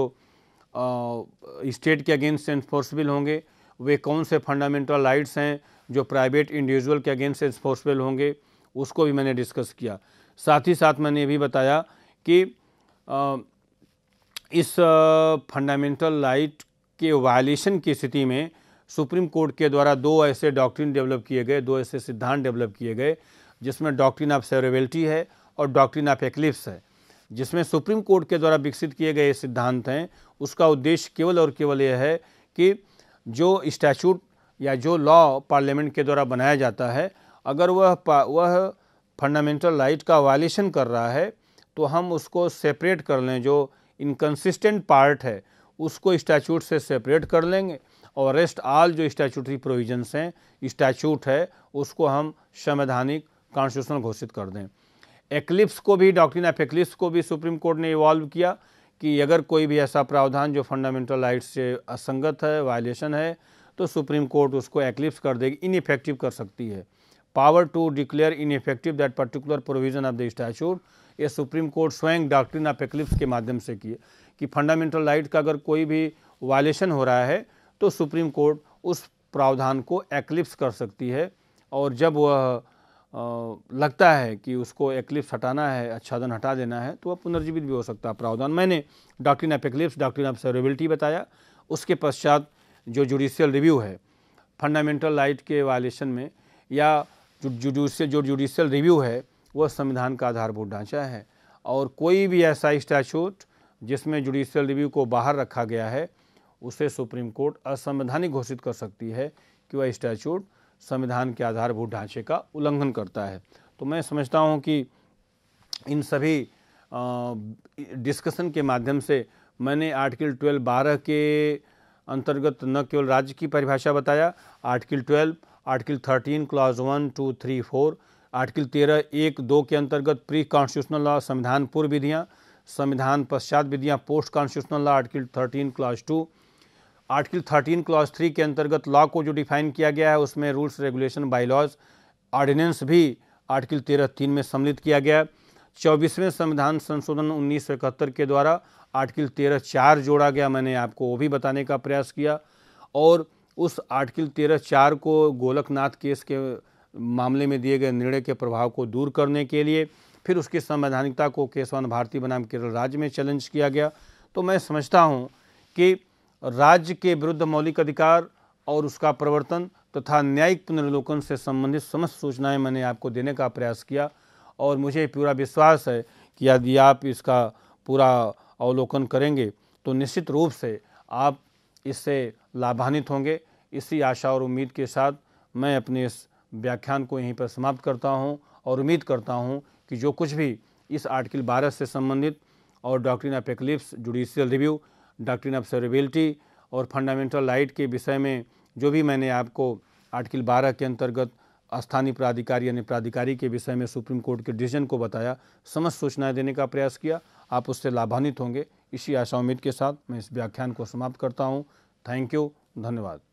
स्टेट के अगेंस्ट एनफोर्सबल होंगे वे कौन से फंडामेंटल राइट्स हैं जो प्राइवेट इंडिविजुअल के अगेंस्ट एनफोर्सबल होंगे उसको भी मैंने डिस्कस किया साथ ही साथ मैंने ये भी बताया कि आ, इस फंडामेंटल राइट के वायलेशन की स्थिति में सुप्रीम कोर्ट के द्वारा दो ऐसे डॉक्ट्रिन डेवलप किए गए दो ऐसे सिद्धांत डेवलप किए गए जिसमें डॉक्ट्रिन ऑफ सेवरेबिलिटी है और डॉक्ट्रिन ऑफ एक्लिप्स है जिसमें सुप्रीम कोर्ट के द्वारा विकसित किए गए सिद्धांत हैं उसका उद्देश्य केवल और केवल यह है कि जो स्टैचूट या जो लॉ पार्लियामेंट के द्वारा बनाया जाता है अगर वह वह फंडामेंटल राइट का वायलेशन कर रहा है तो हम उसको सेपरेट कर लें जो इनकन्सिस्टेंट पार्ट है उसको स्टैचूट से सेपरेट कर लेंगे और रेस्ट आल जो स्टैचूटरी प्रोविजंस हैं स्टैचूट है उसको हम संवैधानिक कॉन्स्टिट्यूशनल घोषित कर दें एक्लिप्स को भी डॉक्ट्रिन ऑफ एक्लिप्स को भी सुप्रीम कोर्ट ने इवॉल्व किया कि अगर कोई भी ऐसा प्रावधान जो फंडामेंटल राइट्स से असंगत है वायलेशन है तो सुप्रीम कोर्ट उसको एक्लिप्स कर देगी इनफेक्टिव कर सकती है power to declare ineffective that particular provision of the statute ये सुप्रीम कोर्ट स्वयं डॉक्ट्रिन ऑफ एक्लिप्स के माध्यम से किए कि फंडामेंटल राइट का अगर कोई भी वायलेशन हो रहा है तो सुप्रीम कोर्ट उस प्रावधान को एक्लिप्स कर सकती है और जब वह लगता है कि उसको एक्लिप्स हटाना है आच्छादन हटा देना है तो वह पुनर्जीवित भी हो सकता है प्रावधान मैंने doctrine of eclipse doctrine of severability बताया उसके पश्चात जो जुडिशियल रिव्यू है फंडामेंटल राइट के वायलेशन में या जुडिशियल जो जुडिशियल रिव्यू है वह संविधान का आधारभूत ढांचा है और कोई भी ऐसा स्टैचूट जिसमें जुडिशियल रिव्यू को बाहर रखा गया है उसे सुप्रीम कोर्ट असंवैधानिक घोषित कर सकती है कि वह स्टैचूट संविधान के आधारभूत ढांचे का उल्लंघन करता है तो मैं समझता हूँ कि इन सभी डिस्कशन के माध्यम से मैंने आर्टिकल ट्वेल्व बारह के अंतर्गत न केवल राज्य की परिभाषा बताया article twelve article thirteen clause one two three four article तेरह एक दो के अंतर्गत प्री कॉन्स्टिट्यूशनल लॉ संविधान पूर्व विधियाँ संविधान पश्चात विधियाँ post constitutional law article thirteen clause two article thirteen clause three के अंतर्गत लॉ को जो डिफाइन किया गया है उसमें rules regulation bylaws ordinance भी आर्टिकल तेरह तीन में सम्मिलित किया गया चौबीसवें संविधान संशोधन उन्नीस के द्वारा आर्टिकल तेरह चार जोड़ा गया मैंने आपको वो भी बताने का प्रयास किया और उस आर्टिकल तेरह चार को गोलकनाथ केस के मामले में दिए गए निर्णय के प्रभाव को दूर करने के लिए फिर उसकी संवैधानिकता को केशवान भारती बनाम केरल राज्य में चैलेंज किया गया तो मैं समझता हूँ कि राज्य के विरुद्ध मौलिक अधिकार और उसका प्रवर्तन तथा न्यायिक पुनर्लोकन से संबंधित समस्त सूचनाएं मैंने आपको देने का प्रयास किया और मुझे पूरा विश्वास है कि यदि आप इसका पूरा अवलोकन करेंगे तो निश्चित रूप से आप इससे लाभान्वित होंगे इसी आशा और उम्मीद के साथ मैं अपने इस व्याख्यान को यहीं पर समाप्त करता हूं और उम्मीद करता हूं कि जो कुछ भी इस आर्टिकल बारह से संबंधित और doctrine of eclipse judicial review doctrine of severability और फंडामेंटल लाइट के विषय में जो भी मैंने आपको आर्टिकल 12 के अंतर्गत स्थानीय प्राधिकारी यानी प्राधिकारी के विषय में सुप्रीम कोर्ट के डिसीजन को बताया समस्त सूचनाएं देने का प्रयास किया आप उससे लाभान्वित होंगे इसी आशा उम्मीद के साथ मैं इस व्याख्यान को समाप्त करता हूँ थैंक यू धन्यवाद